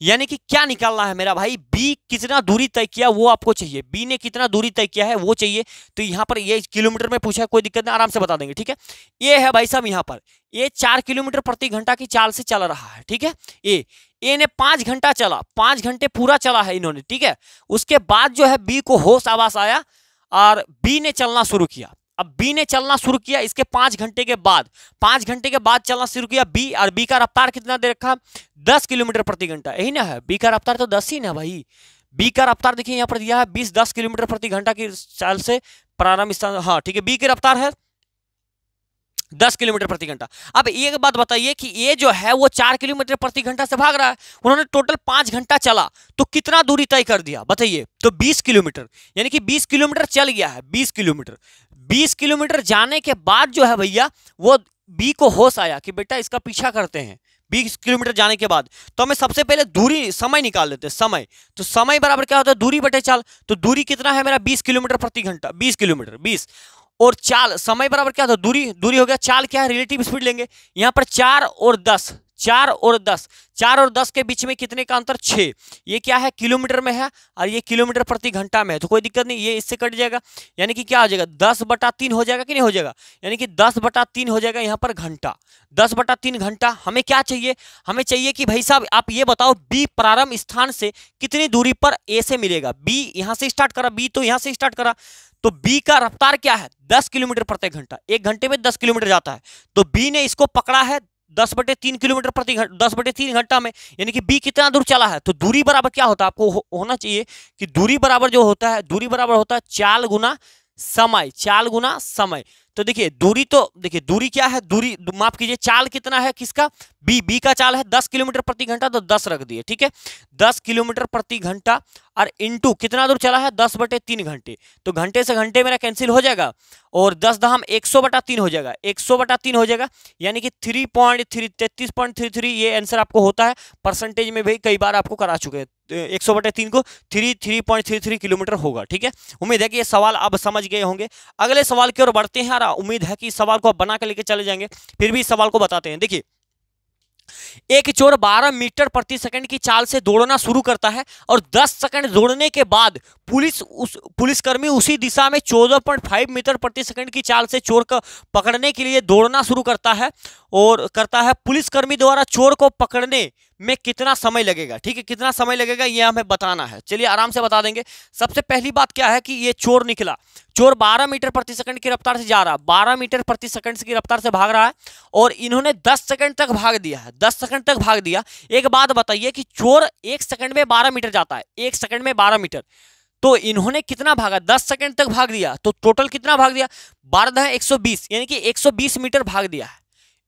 यानी कि क्या निकालना है मेरा भाई बी कितना दूरी तय किया वो आपको चाहिए बी ने कितना दूरी तय किया है वो चाहिए तो यहाँ पर ये किलोमीटर में पूछा है कोई दिक्कत नहीं आराम से बता देंगे ठीक है ए है भाई साहब यहाँ पर ए चार किलोमीटर प्रति घंटा की चाल से चल रहा है ठीक है ए ए ने पाँच घंटा चला पाँच घंटे पूरा चला है इन्होंने ठीक है उसके बाद जो है बी को होश आवास आया और बी ने चलना शुरू किया अब बी ने चलना शुरू किया इसके पांच घंटे के बाद पांच घंटे के बाद चलना शुरू किया बी और बी का रफ्तार कितना दे रखा दस किलोमीटर प्रति घंटा यही ना है बी का रफ्तार तो दस ही ना भाई बी का रफ्तार देखिए यहाँ पर दिया है बीस दस किलोमीटर प्रति घंटा की चाल से प्रारंभ स्थान हाँ ठीक है बी की रफ्तार है दस किलोमीटर प्रति घंटा अब एक बात बताइए कि ये जो है वो चार किलोमीटर प्रति घंटा से भाग रहा है उन्होंने टोटल पांच घंटा चला तो कितना दूरी तय कर दिया बताइए तो बीस किलोमीटर यानी कि बीस किलोमीटर चल गया है बीस किलोमीटर बीस किलोमीटर जाने के बाद जो है भैया वो बी को होश आया कि बेटा इसका पीछा करते हैं बीस किलोमीटर जाने के बाद तो हमें सबसे पहले दूरी समय निकाल लेते हैं समय तो समय बराबर क्या होता है दूरी बटे चाल तो दूरी कितना है मेरा बीस किलोमीटर प्रति घंटा बीस किलोमीटर बीस और चाल समय बराबर क्या होता है दूरी दूरी हो गया चाल क्या है रिलेटिव स्पीड लेंगे यहाँ पर चार और दस चार और दस चार और दस के बीच में कितने का अंतर छः ये क्या है किलोमीटर में है और ये किलोमीटर प्रति घंटा में है तो कोई दिक्कत नहीं ये इससे कट जाएगा यानी कि क्या हो जाएगा दस बटा तीन हो जाएगा कि नहीं हो जाएगा यानी कि दस बटा तीन हो जाएगा यहाँ पर घंटा दस बटा तीन घंटा हमें क्या चाहिए हमें चाहिए कि भाई साहब आप ये बताओ बी प्रारंभ स्थान से कितनी दूरी पर ए से मिलेगा बी यहाँ से स्टार्ट करा बी तो यहाँ से स्टार्ट करा तो बी का रफ्तार क्या है 10 किलोमीटर प्रति घंटा एक घंटे में 10 किलोमीटर जाता है तो बी ने इसको पकड़ा है दस बटे तीन किलोमीटर प्रति घंटा दस बटे तीन घंटा में यानी कि बी कितना दूर चला है तो दूरी बराबर क्या होता है आपको हो, होना चाहिए कि दूरी बराबर जो होता है दूरी बराबर होता है चाल गुना समय चाल गुना समय तो देखिए दूरी तो देखिए दूरी क्या है दूरी माफ कीजिए चाल कितना है किसका बी बी का चाल है दस किलोमीटर प्रति घंटा तो दस रख दिए ठीक है दस किलोमीटर प्रति घंटा और इंटू कितना दूर चला है दस बटे तीन घंटे तो घंटे से घंटे मेरा कैंसिल हो जाएगा और दस दाम एक सौ बटा तीन हो जाएगा एक सौ बटा तीन हो जाएगा यानी कि थ्री पॉइंट थ्री तैतीस पॉइंट थ्री थ्री ये आंसर आपको होता है परसेंटेज में भी कई बार आपको करा चुके हैं एक सौ बटे तीन को three three point three three kilometre होगा ठीक है उम्मीद है कि ये सवाल अब समझ गए होंगे अगले सवाल की ओर बढ़ते हैं और उम्मीद है कि इस सवाल को आप बना के लेके चले जाएंगे फिर भी इस सवाल को बताते हैं देखिए एक चोर 12 मीटर प्रति सेकंड की चाल से दौड़ना शुरू करता है और 10 सेकंड दौड़ने के बाद पुलिस उस पुलिसकर्मी उसी दिशा में चौदह पॉइंट फाइव मीटर प्रति सेकंड की चाल से चोर को पकड़ने के लिए दौड़ना शुरू करता है और करता है पुलिसकर्मी द्वारा चोर को पकड़ने में कितना समय लगेगा ठीक है कितना समय लगेगा ये हमें बताना है चलिए आराम से बता देंगे सबसे पहली बात क्या है कि ये चोर निकला चोर 12 मीटर प्रति सेकंड की रफ्तार से जा रहा है 12 मीटर प्रति सेकंड की रफ्तार से भाग रहा है और इन्होंने 10 सेकंड तक भाग दिया है 10 सेकंड तक भाग दिया एक बात बताइए कि चोर एक सेकंड में बारह मीटर जाता है एक सेकंड में बारह मीटर तो इन्होंने कितना भागा 10 सेकंड तक भाग दिया तो टोटल कितना भाग दिया बारह दह एक यानी कि 120 मीटर भाग दिया है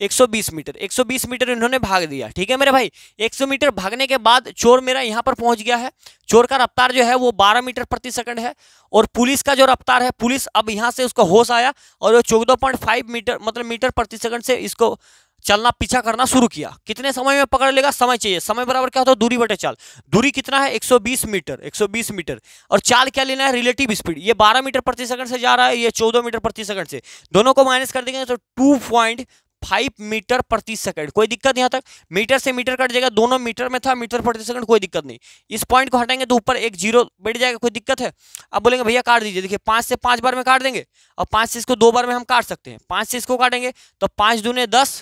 120 मीटर 120 मीटर इन्होंने भाग दिया ठीक है मेरे भाई 100 मीटर भागने के बाद चोर मेरा यहाँ पर पहुंच गया है चोर का रफ्तार जो है वो 12 मीटर प्रति सेकंड है और पुलिस का जो रफ्तार है पुलिस अब यहाँ से उसको होश आया और वो चौदह मीटर मतलब मीटर प्रति सेकंड से इसको चलना पीछा करना शुरू किया कितने समय में पकड़ लेगा समय चाहिए समय बराबर क्या होता है दूरी बटे चाल दूरी कितना है 120 मीटर 120 मीटर और चाल क्या लेना है रिलेटिव स्पीड ये 12 मीटर प्रति सेकंड से जा रहा है ये 14 मीटर प्रति सेकंड से दोनों को माइनस कर देंगे तो टू पॉइंट फाइव मीटर प्रति सेकंड कोई दिक्कत यहां तक मीटर से मीटर कट जाएगा दोनों मीटर में था मीटर प्रति सेकंड कोई दिक्कत नहीं इस पॉइंट को हटाएंगे तो ऊपर एक जीरो बैठ जाएगा कोई दिक्कत है अब बोलेंगे भैया काट दीजिए देखिए पांच से पाँच बार में काट देंगे और पांच से इसको दो बार में हम काट सकते हैं पांच से इसको काटेंगे तो पांच दूने दस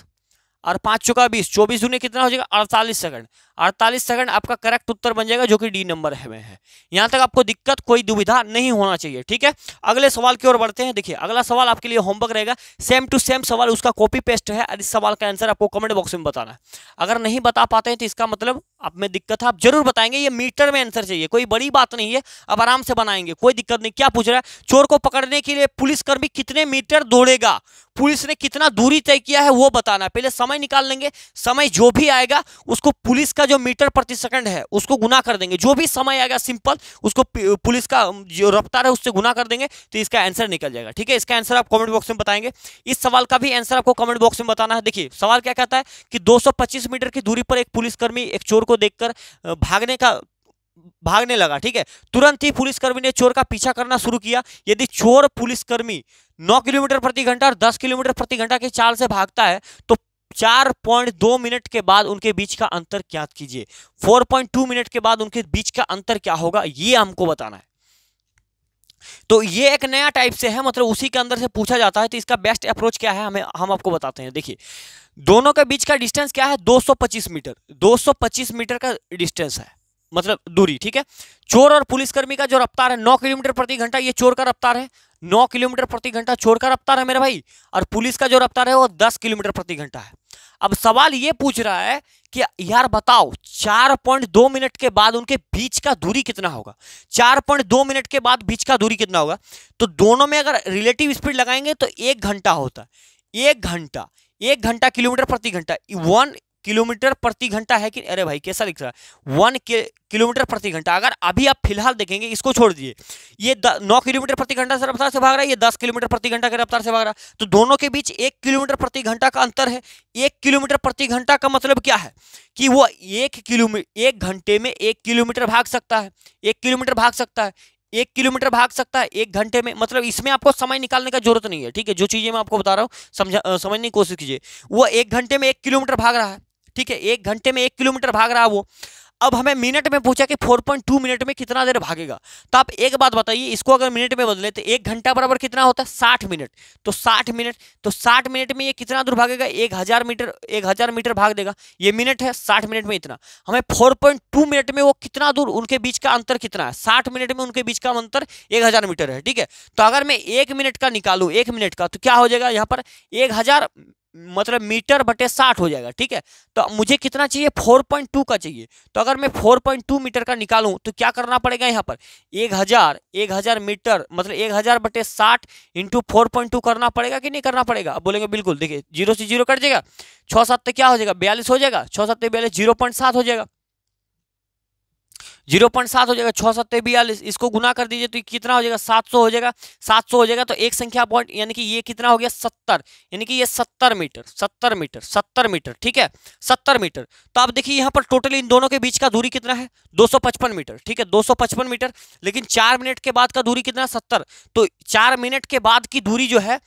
और पांच चुका बीस चौबीस दूने कितना हो जाएगा अड़तालीस सेकंड अड़तालीस सेकंड आपका करेक्ट उत्तर बन जाएगा जो कि डी नंबर है में है यहां तक आपको दिक्कत कोई दुविधा नहीं होना चाहिए ठीक है अगले सवाल की ओर बढ़ते हैं देखिए अगला सवाल आपके लिए होमवर्क रहेगा सेम टू सेम सवाल उसका कॉपी पेस्ट है और इस सवाल का आंसर आपको कमेंट बॉक्स में बताना है अगर नहीं बता पाते हैं तो इसका मतलब आप में दिक्कत है आप जरूर बताएंगे ये मीटर में आंसर चाहिए कोई बड़ी बात नहीं है अब आराम से बनाएंगे कोई दिक्कत नहीं क्या पूछ रहा है चोर को पकड़ने के लिए पुलिसकर्मी कितने मीटर दौड़ेगा पुलिस ने कितना दूरी तय किया है वो बताना है पहले समय निकाल लेंगे समय जो भी आएगा उसको पुलिस का का जो मीटर प्रति सेकंड है उसको गुना कर देंगे जो भी समय आएगा सिंपल उसको पुलिस का जो रफ्तार है उससे गुना कर देंगे तो इसका आंसर निकल जाएगा ठीक है इसका आंसर आप कमेंट बॉक्स में बताएंगे इस सवाल का भी आंसर आपको कमेंट बॉक्स में बताना है देखिए सवाल क्या कहता है कि दो मीटर की दूरी पर एक पुलिसकर्मी एक चोर को देखकर भागने का भागने लगा ठीक है तुरंत ही पुलिसकर्मी ने चोर का पीछा करना शुरू किया यदि चोर पुलिसकर्मी 9 किलोमीटर प्रति घंटा और 10 किलोमीटर प्रति घंटा की चाल से भागता है तो चार पॉइंट दो मिनट के बाद उनके बीच का अंतर क्या कीजिए फोर पॉइंट टू मिनट के बाद उनके बीच का अंतर क्या होगा ये हमको बताना है तो ये एक नया टाइप से है मतलब उसी के अंदर से पूछा जाता है तो इसका बेस्ट अप्रोच क्या है हमें हम आपको बताते हैं देखिए दोनों के बीच का डिस्टेंस क्या है 225 मीटर 225 मीटर का डिस्टेंस है मतलब दूरी ठीक है चोर और पुलिसकर्मी का जो रफ्तार है नौ किलोमीटर प्रति घंटा ये चोर का रफ्तार है नौ किलोमीटर प्रति घंटा चोर का रफ्तार है मेरा भाई और पुलिस का जो रफ्तार है वो दस किलोमीटर प्रति घंटा है अब सवाल ये पूछ रहा है कि यार बताओ चार पॉइंट दो मिनट के बाद उनके बीच का दूरी कितना होगा चार पॉइंट दो मिनट के बाद बीच का दूरी कितना होगा तो दोनों में अगर रिलेटिव स्पीड लगाएंगे तो एक घंटा होता है एक घंटा एक घंटा किलोमीटर प्रति घंटा वन किलोमीटर प्रति घंटा है कि अरे भाई कैसा लिख रहा है वन किलोमीटर प्रति घंटा अगर अभी आप फिलहाल देखेंगे इसको छोड़ दिए ये नौ किलोमीटर प्रति घंटा से रफ्तार से भाग रहा है ये दस किलोमीटर प्रति घंटा के रफ्तार से भाग रहा है तो दोनों के बीच एक किलोमीटर प्रति घंटा का अंतर है एक किलोमीटर प्रति घंटा का मतलब क्या है कि वो एक किलोमीटर एक घंटे में एक किलोमीटर भाग सकता है एक किलोमीटर भाग सकता है एक किलोमीटर भाग सकता है एक घंटे में मतलब इसमें आपको समय निकालने का जरूरत नहीं है ठीक है जो चीज़ें मैं आपको बता रहा हूँ समझा समझने की कोशिश कीजिए वो एक घंटे में एक किलोमीटर भाग रहा है ठीक है एक घंटे में एक किलोमीटर भाग रहा है वो अब हमें मिनट में पूछा कि 4.2 मिनट में कितना देर भागेगा तो आप एक बात बताइए इसको अगर मिनट में बदले तो एक घंटा बराबर कितना होता है साठ मिनट तो साठ मिनट तो साठ मिनट में ये कितना दूर भागेगा एक हज़ार मीटर एक हज़ार मीटर भाग देगा ये मिनट है साठ मिनट में इतना हमें 4.2 मिनट में वो कितना दूर उनके बीच का अंतर कितना है साठ मिनट में उनके बीच का अंतर एक मीटर है ठीक है तो अगर मैं एक मिनट का निकालू एक मिनट का तो क्या हो जाएगा यहाँ पर एक मतलब मीटर बटे साठ हो जाएगा ठीक है तो मुझे कितना चाहिए फोर पॉइंट टू का चाहिए तो अगर मैं फोर पॉइंट टू मीटर का निकालूं तो क्या करना पड़ेगा यहाँ पर एक हज़ार एक हज़ार मीटर मतलब एक हज़ार बटे साठ इंटू फोर पॉइंट टू करना पड़ेगा कि नहीं करना पड़ेगा अब बोलेंगे बिल्कुल देखिए जीरो से जीरो कट जाएगा छः सात तो क्या हो जाएगा बयालीस हो जाएगा छः सात तो बयालीस जीरो पॉइंट सात हो जाएगा जीरो पॉइंट सात हो जाएगा छः सत्तर बयालीस इसको गुना कर दीजिए तो कितना हो जाएगा सात सौ हो जाएगा सात सौ हो जाएगा तो एक संख्या पॉइंट यानी कि ये कितना हो गया सत्तर यानी कि ये सत्तर मीटर सत्तर मीटर सत्तर मीटर ठीक है सत्तर मीटर तो आप देखिए यहाँ पर टोटल इन दोनों के बीच का दूरी कितना है दो सौ पचपन मीटर ठीक है दो सौ पचपन मीटर लेकिन चार मिनट के बाद का दूरी कितना सत्तर तो चार मिनट के बाद की दूरी जो है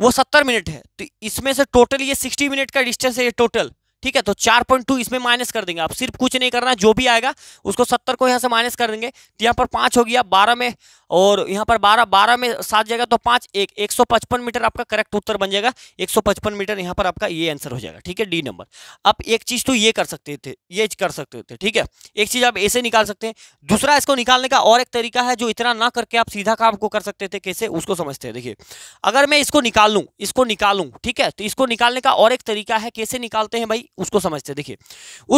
वो सत्तर मिनट है तो इसमें से टोटल ये सिक्सटी मिनट का डिस्टेंस है ये टोटल ठीक है तो 4.2 इसमें माइनस कर देंगे आप सिर्फ कुछ नहीं करना जो भी आएगा उसको 70 को यहाँ से माइनस कर देंगे तो यहाँ पर पाँच हो गया बारह में और यहाँ पर बारह बारह में सात जाएगा तो पाँच एक एक सौ पचपन मीटर आपका करेक्ट उत्तर बन जाएगा एक सौ पचपन मीटर यहाँ पर आपका ये आंसर हो जाएगा ठीक है डी नंबर आप एक चीज़ तो ये कर सकते थे ये कर सकते थे ठीक है एक चीज़ आप ऐसे निकाल सकते हैं दूसरा इसको निकालने का और एक तरीका है जो इतना ना करके आप सीधा काम को कर सकते थे कैसे उसको समझते हैं देखिए अगर मैं इसको निकाल लूँ इसको निकालूँ ठीक है तो इसको निकालने का और एक तरीका है कैसे निकालते हैं भाई उसको समझते हैं देखिए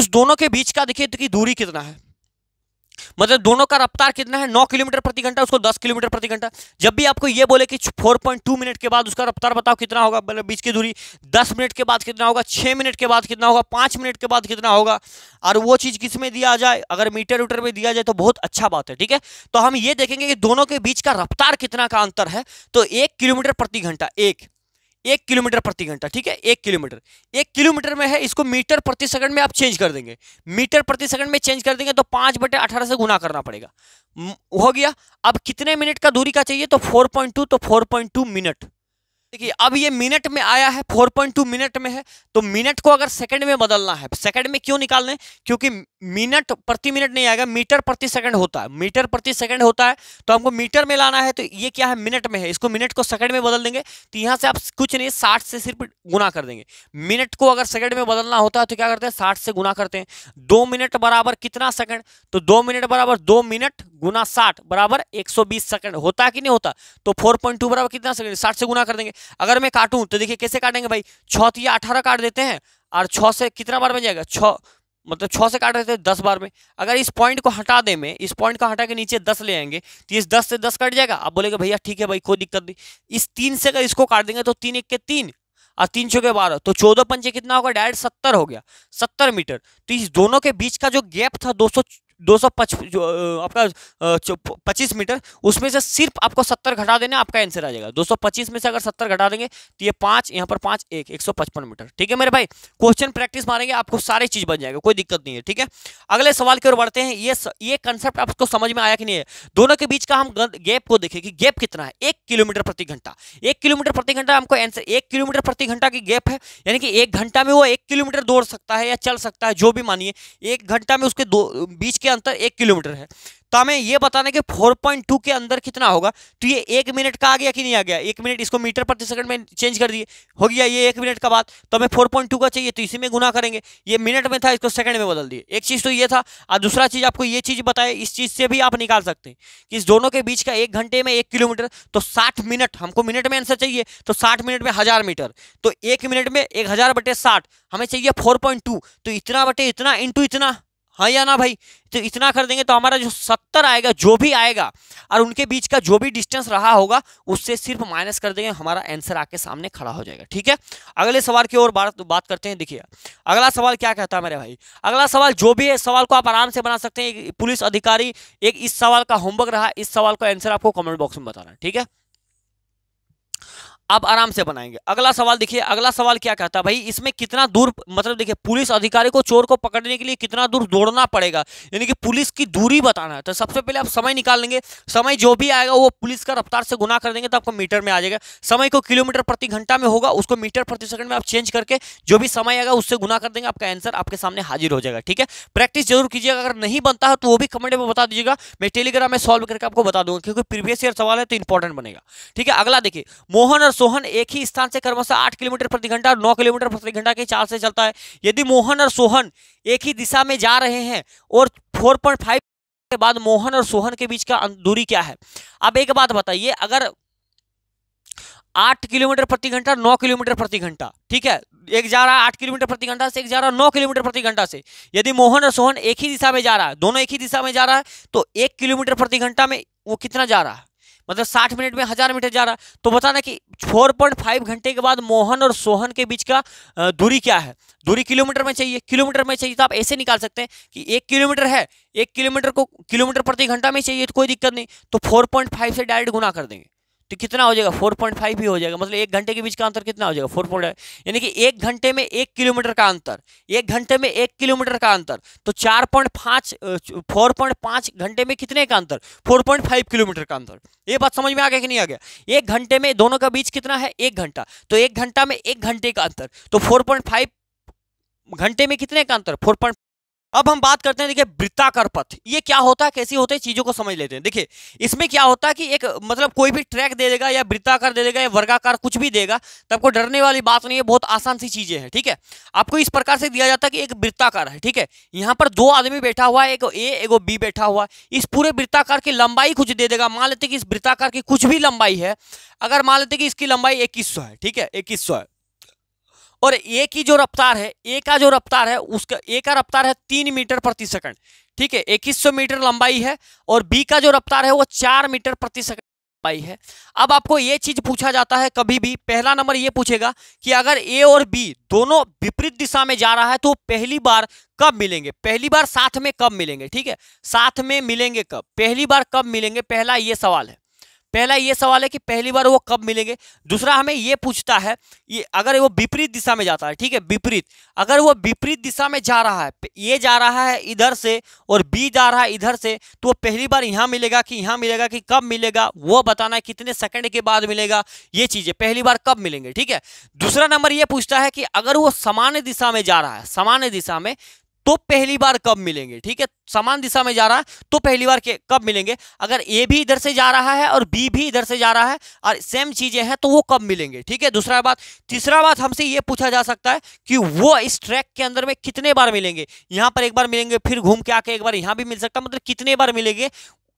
उस दोनों के बीच का देखिए कि दूरी कितना है मतलब दोनों का रफ्तार कितना है नौ किलोमीटर प्रति घंटा उसको दस किलोमीटर प्रति घंटा जब भी आपको यह बोले कि फोर पॉइंट टू मिनट के बाद उसका रफ्तार बताओ कितना होगा मतलब बीच की दूरी दस मिनट के बाद कितना होगा छह मिनट के बाद कितना होगा पांच मिनट के बाद कितना होगा और वो चीज़ किस में दिया जाए अगर मीटर वीटर में दिया जाए तो बहुत अच्छा बात है ठीक है तो हम ये देखेंगे कि दोनों के बीच का रफ्तार कितना का अंतर है तो एक किलोमीटर प्रति घंटा एक एक किलोमीटर प्रति घंटा ठीक है एक किलोमीटर एक किलोमीटर में है इसको मीटर प्रति सेकंड में आप चेंज कर देंगे मीटर प्रति सेकंड में चेंज कर देंगे तो पाँच बटे अठारह से गुना करना पड़ेगा हो गया अब कितने मिनट का दूरी का चाहिए तो फोर पॉइंट टू तो फोर पॉइंट टू मिनट देखिए अब ये मिनट में आया है 4.2 मिनट में है तो मिनट को अगर सेकंड में बदलना है सेकंड में क्यों निकाल लें क्योंकि मिनट प्रति मिनट नहीं आएगा मीटर प्रति सेकंड होता है मीटर प्रति सेकंड होता है तो हमको मीटर में लाना है तो ये क्या है मिनट में है इसको मिनट को सेकंड में बदल देंगे तो यहाँ से आप कुछ नहीं साठ से सिर्फ गुना कर देंगे मिनट को अगर सेकंड में बदलना होता है तो क्या करते हैं साठ से गुना करते हैं दो मिनट बराबर कितना सेकंड तो दो मिनट बराबर दो मिनट गुना साठ बराबर एक सेकंड होता कि नहीं होता तो फोर बराबर कितना सेकंड साठ से गुना कर देंगे अगर मैं काटूँ तो देखिए कैसे काटेंगे भाई छः तो या अठारह काट देते हैं और छः से कितना बार बन जाएगा छः मतलब छः से काट रहे थे दस बार में अगर इस पॉइंट को हटा दें मैं इस पॉइंट को हटा के नीचे दस ले आएंगे तो इस दस से दस कट जाएगा आप बोलेगा भैया ठीक है भाई कोई दिक्कत नहीं इस तीन से अगर इसको काट देंगे तो तीन एक के तीन और तीन छः के बारह तो चौदह पंचे कितना होगा डायरेक्ट सत्तर हो गया सत्तर मीटर तो इस दोनों के बीच का जो गैप था दो सौ दो सौ आपका पच्चीस मीटर उसमें से सिर्फ आपको सत्तर घटा देना आपका आंसर आ जाएगा दो सौ पच्चीस में से अगर सत्तर घटा देंगे तो ये पाँच यहाँ पर पाँच एक एक सौ पचपन मीटर ठीक है मेरे भाई क्वेश्चन प्रैक्टिस मारेंगे आपको सारी चीज़ बन जाएगा कोई दिक्कत नहीं है ठीक है अगले सवाल की ओर बढ़ते हैं ये ये कंसेप्ट आपको समझ में आया कि नहीं है दोनों के बीच का हम गैप को देखें कि गैप कितना है एक किलोमीटर प्रति घंटा एक किलोमीटर प्रति घंटा हमको आंसर एक किलोमीटर प्रति घंटा की गैप है यानी कि एक घंटा में वो एक किलोमीटर दौड़ सकता है या चल सकता है जो भी मानिए एक घंटा में उसके दो बीच के अंतर एक किलोमीटर है तो हमें ये बताने कि 4.2 के अंदर कितना होगा तो ये एक मिनट का आ गया कि नहीं आ गया एक मिनट इसको मीटर प्रति सेकंड में चेंज कर दिए हो गया ये एक मिनट का बात तो हमें 4.2 का चाहिए तो इसी में गुना करेंगे ये मिनट में था इसको सेकंड में बदल दिए एक चीज़ तो ये था और दूसरा चीज़ आपको ये चीज़ बताए इस चीज़ से भी आप निकाल सकते हैं कि इस दोनों के बीच का एक घंटे में एक किलोमीटर तो साठ मिनट हमको मिनट में आंसर चाहिए तो साठ मिनट में हज़ार मीटर तो एक मिनट में एक हज़ार बटे साठ हमें चाहिए फोर पॉइंट टू तो इतना बटे इतना इंटू इतना हाँ या ना भाई तो इतना कर देंगे तो हमारा जो सत्तर आएगा जो भी आएगा और उनके बीच का जो भी डिस्टेंस रहा होगा उससे सिर्फ माइनस कर देंगे हमारा आंसर आके सामने खड़ा हो जाएगा ठीक है अगले सवाल की ओर बात बात करते हैं देखिए अगला सवाल क्या कहता है मेरे भाई अगला सवाल जो भी है सवाल को आप आराम से बना सकते हैं पुलिस अधिकारी एक इस सवाल का होमवर्क रहा इस सवाल का आंसर आपको कमेंट बॉक्स में बताना ठीक है आप आराम से बनाएंगे अगला सवाल देखिए अगला सवाल क्या कहता है भाई इसमें कितना दूर मतलब देखिए पुलिस अधिकारी को चोर को पकड़ने के लिए कितना दूर दौड़ना पड़ेगा यानी कि पुलिस की दूरी बताना है तो सबसे पहले आप समय निकाल लेंगे समय जो भी आएगा वो पुलिस का रफ्तार से गुना कर देंगे तो आपको मीटर में आ जाएगा समय को किलोमीटर प्रति घंटा में होगा उसको मीटर प्रति सेकंड में आप चेंज करके जो भी समय आएगा उससे गुना कर देंगे आपका आंसर आपके सामने हाजिर हो जाएगा ठीक है प्रैक्टिस जरूर कीजिएगा अगर नहीं बनता है तो वो भी कमेंट में बता दीजिएगा मैं टेलीग्राम में सॉल्व करके आपको बता दूंगा क्योंकि प्रीवियस ईयर सवाल है तो इंपॉर्टेंट बनेगा ठीक है अगला देखिए मोहन और सोहन एक ही स्थान से क्रमशः आठ किलोमीटर प्रति घंटा और नौ किलोमीटर प्रति घंटा के चाल से चलता है यदि मोहन और सोहन एक ही दिशा में जा रहे हैं और फोर के बाद मोहन और सोहन के बीच का दूरी क्या है अब एक बात बताइए अगर आठ किलोमीटर प्रति घंटा नौ किलोमीटर प्रति घंटा ठीक है एक जा रहा है आठ किलोमीटर प्रति घंटा से एक जा रहा है नौ किलोमीटर प्रति घंटा से यदि मोहन और सोहन एक ही दिशा में जा रहा है दोनों एक ही दिशा में जा रहा है तो एक किलोमीटर प्रति घंटा में वो कितना जा रहा है मतलब साठ मिनट में हज़ार मीटर जा रहा तो बताना कि फोर पॉइंट फाइव घंटे के बाद मोहन और सोहन के बीच का दूरी क्या है दूरी किलोमीटर में चाहिए किलोमीटर में चाहिए तो आप ऐसे निकाल सकते हैं कि एक किलोमीटर है एक किलोमीटर को किलोमीटर प्रति घंटा में चाहिए तो कोई दिक्कत नहीं तो फोर पॉइंट फाइव से डायरेक्ट गुना कर देंगे तो कितना हो जाएगा फोर पॉइंट फाइव ही हो जाएगा मतलब एक घंटे के बीच का अंतर कितना हो जाएगा फोर पॉइंट यानी कि एक घंटे में एक किलोमीटर का अंतर एक घंटे में एक किलोमीटर का अंतर तो चार पॉइंट पाँच फोर पॉइंट पाँच घंटे में कितने का अंतर फोर पॉइंट फाइव किलोमीटर का अंतर ये बात समझ में आ गया कि नहीं आ गया एक घंटे में दोनों का बीच कितना है एक घंटा तो एक घंटा में एक घंटे का अंतर तो फोर पॉइंट फाइव घंटे में कितने का अंतर फोर पॉइंट अब हम बात करते हैं देखिए वृत्ताकार पथ ये क्या होता है कैसी होते हैं चीज़ों को समझ लेते हैं देखिए इसमें क्या होता है कि एक मतलब कोई भी ट्रैक दे देगा या वृत्ताकार दे देगा या वर्गाकार कुछ भी देगा तो आपको डरने वाली बात नहीं है बहुत आसान सी चीज़ें हैं ठीक है आपको इस प्रकार से दिया जाता है कि एक वृत्ताकार है ठीक है यहाँ पर दो आदमी बैठा हुआ है एक ए एक बी बैठा हुआ इस पूरे वृत्ताकार की लंबाई कुछ दे देगा मान लेते कि इस वृत्ताकार की कुछ भी लंबाई है अगर मान लेते कि इसकी लंबाई इक्कीस है ठीक है इक्कीस है और ए की जो रफ्तार है ए का जो रफ्तार है उसका ए का रफ्तार है तीन मीटर प्रति सेकंड ठीक है इक्कीस सौ मीटर लंबाई है और बी का जो रफ्तार है वो चार मीटर प्रति सेकंड लंबाई है अब आपको ये चीज पूछा जाता है कभी भी पहला नंबर ये पूछेगा कि अगर ए और बी दोनों विपरीत दिशा में जा रहा है तो पहली बार कब मिलेंगे पहली बार साथ में कब मिलेंगे ठीक है साथ में मिलेंगे कब पहली बार कब मिलेंगे पहला ये सवाल है पहला ये सवाल है कि पहली बार वो कब मिलेंगे दूसरा हमें ये पूछता है ये अगर वो विपरीत दिशा में जाता है ठीक है विपरीत अगर वो विपरीत दिशा में जा रहा है ये जा रहा है इधर से और बी जा रहा है इधर से तो वो पहली बार यहाँ मिलेगा कि यहाँ मिलेगा कि कब मिलेगा वो बताना है कितने सेकंड के बाद मिलेगा ये चीज़ें पहली बार कब मिलेंगे ठीक है दूसरा नंबर ये पूछता है कि अगर वो सामान्य दिशा में जा रहा है सामान्य दिशा में तो पहली बार कब मिलेंगे ठीक है समान दिशा में जा रहा है तो पहली बार कब मिलेंगे अगर ए भी इधर से जा रहा है और बी भी इधर से जा रहा है और सेम चीजें हैं तो वो कब मिलेंगे ठीक है दूसरा बात तीसरा बात हमसे ये पूछा जा सकता है कि वो इस ट्रैक के अंदर में कितने बार मिलेंगे यहां पर एक बार मिलेंगे फिर घूम के आके एक बार यहां भी मिल सकता है मतलब कितने बार मिलेंगे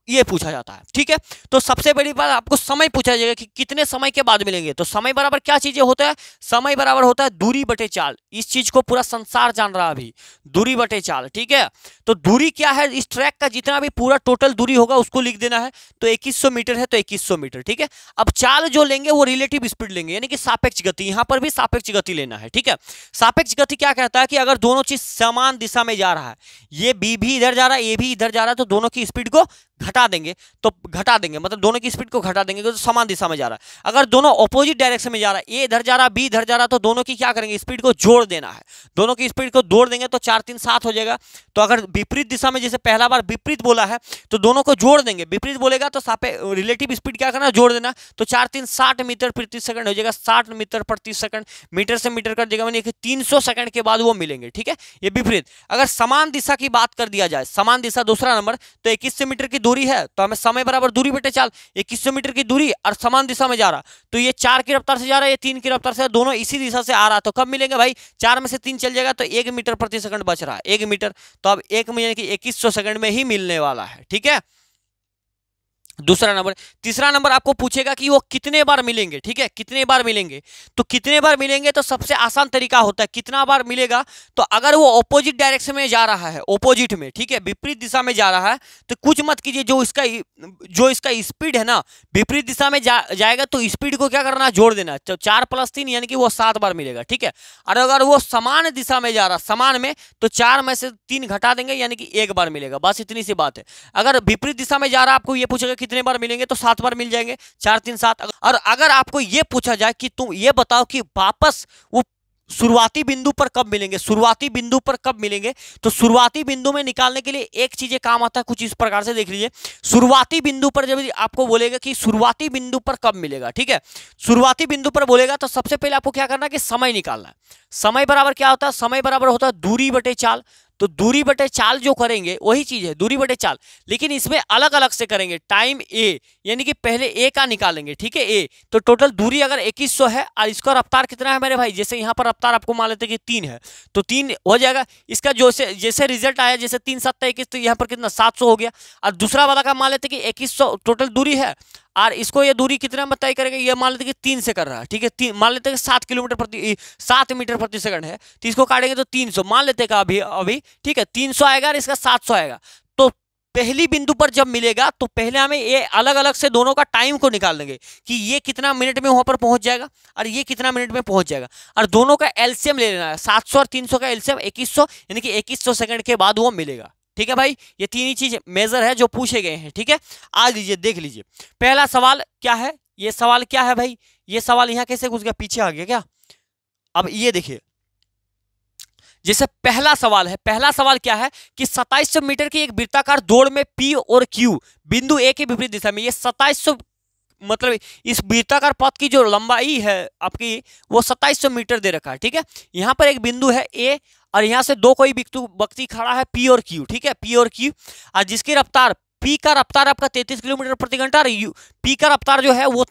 ये पूछा जाता है ठीक है तो सबसे बड़ी बात आपको समय पूछा जाएगा कि कितने समय के बाद मिलेंगे तो समय बराबर क्या चीजें होता है समय बराबर होता है दूरी बटे चाल इस चीज को पूरा संसार जान रहा अभी दूरी बटे चाल ठीक है तो दूरी क्या है इस ट्रैक का जितना भी पूरा टोटल दूरी होगा उसको लिख देना है तो इक्कीस मीटर है तो इक्कीस मीटर ठीक है अब चाल जो लेंगे वो रिलेटिव स्पीड लेंगे यानी कि सापेक्ष गति यहां पर भी सापेक्ष गति लेना है ठीक है सापेक्ष गति क्या कहता है कि अगर दोनों चीज समान दिशा में जा रहा है ये बी भी इधर जा रहा है ए भी इधर जा रहा है तो दोनों की स्पीड को घटा देंगे तो घटा देंगे मतलब दोनों की स्पीड को घटा देंगे तो समान दिशा में जा रहा है अगर दोनों ऑपोजिट डायरेक्शन में जा रहा है ए इधर जा रहा है बी इधर जा रहा तो दोनों की क्या करेंगे स्पीड को जोड़ देना है दोनों की स्पीड को जोड़ देंगे तो चार तीन सात हो जाएगा तो अगर विपरीत दिशा में जैसे पहला बार विपरीत बोला है तो दोनों को जोड़ देंगे विपरीत बोलेगा तो सापे रिलेटिव स्पीड क्या करना जोड़ देना तो चार तीन साठ मीटर प्रति सेकंड हो जाएगा साठ मीटर प्रति सेकंड मीटर से मीटर कर देगा मैंने तीन सौ सेकंड के बाद वो मिलेंगे ठीक है ये विपरीत अगर समान दिशा की बात कर दिया जाए समान दिशा दूसरा नंबर तो इक्कीस मीटर की दूरी है तो हमें समय बराबर दूरी बेटे चाल इक्कीस मीटर की दूरी और समान दिशा में जा रहा तो ये चार की रफ्तार से जा रहा है ये तीन की रफ्तार से दोनों इसी दिशा से आ रहा तो कब मिलेंगे भाई चार में से तीन चल जाएगा तो एक मीटर प्रति सेकंड बच रहा है एक मीटर तो अब एक यानी कि इक्कीस सेकंड में ही मिलने वाला है ठीक है दूसरा नंबर तीसरा नंबर आपको पूछेगा कि वो कितने बार मिलेंगे ठीक है कितने बार मिलेंगे तो कितने बार मिलेंगे तो सबसे आसान तरीका होता है कितना बार मिलेगा तो अगर वो ऑपोजिट डायरेक्शन में जा रहा है ऑपोजिट में ठीक है विपरीत दिशा में जा रहा है तो कुछ मत कीजिए जो इसका जो इसका स्पीड है ना विपरीत दिशा में जा, जाएगा तो स्पीड को क्या करना जोड़ देना तो चार प्लस तीन यानी कि वो सात बार मिलेगा ठीक है और अगर वो समान दिशा में जा रहा समान में तो चार में से तीन घटा देंगे यानी कि एक बार मिलेगा बस इतनी सी बात है अगर विपरीत दिशा में जा रहा आपको ये पूछेगा कि कितने बार मिलेंगे तो सात बार मिल जाएंगे चार तीन सात और अगर आपको ये पूछा जाए कि तुम ये बताओ कि वापस वो शुरुआती बिंदु पर कब मिलेंगे शुरुआती बिंदु पर कब मिलेंगे तो शुरुआती बिंदु में निकालने के लिए एक चीज़ें काम आता है कुछ इस प्रकार से देख लीजिए शुरुआती बिंदु पर जब आपको बोलेगा कि शुरुआती बिंदु पर कब मिलेगा ठीक है शुरुआती बिंदु पर बोलेगा तो सबसे पहले आपको क्या करना है कि समय निकालना है समय बराबर क्या होता है समय बराबर होता है दूरी बटे चाल तो दूरी बटे चाल जो करेंगे वही चीज़ है दूरी बटे चाल लेकिन इसमें अलग अलग से करेंगे टाइम ए यानी कि पहले ए का निकालेंगे ठीक है ए तो टोटल दूरी अगर इक्कीस है और इसका रफ्तार कितना है मेरे भाई जैसे यहाँ पर रफ्तार आपको मान लेते कि तीन है तो तीन हो जाएगा इसका जो से जैसे रिजल्ट आया जैसे तीन सत्ता इक्कीस तो यहाँ पर कितना सात हो गया और दूसरा वाला का मान लेते कि इक्कीस टोटल दूरी है और इसको ये दूरी कितना में तय करेगा ये मान लेते कि तीन से कर रहा है ठीक है तीन मान लेते कि सात किलोमीटर प्रति सात मीटर प्रति सेकंड है तो इसको काटेंगे तो तीन सौ मान लेते का अभी अभी ठीक है तीन सौ आएगा और इसका सात सौ आएगा तो पहली बिंदु पर जब मिलेगा तो पहले हमें ये अलग अलग से दोनों का टाइम को निकाल देंगे कि ये कितना मिनट में वहाँ पर पहुँच जाएगा और ये कितना मिनट में पहुँच जाएगा और दोनों का एल्सियम ले लेना है सात सौ और तीन सौ का एल्सियम इक्कीस सौ यानी कि इक्कीस सौ सेकंड के बाद वो मिलेगा ठीक है भाई ये तीन ही चीज मेजर है जो पूछे गए हैं ठीक है आ लीजिए देख लीजिए पहला सवाल क्या है ये सवाल क्या है भाई ये सवाल यहाँ कैसे घुस गया पीछे आ गया क्या अब ये देखिए जैसे पहला सवाल है पहला सवाल क्या है कि 2700 मीटर की एक वृत्ताकार दौड़ में पी और क्यू बिंदु ए के विपरीत दिशा में ये 2700 मतलब इस वृत्ताकार पथ की जो लंबाई है आपकी वो 2700 मीटर दे रखा है ठीक है यहाँ पर एक बिंदु है ए और यहाँ से दो कोई व्यक्ति खड़ा है पी और क्यू ठीक है पी और क्यू और जिसकी रफ्तार पी का रफ्तार आपका 33 किलोमीटर प्रति घंटा और यू पी का रफ्तार जो है वो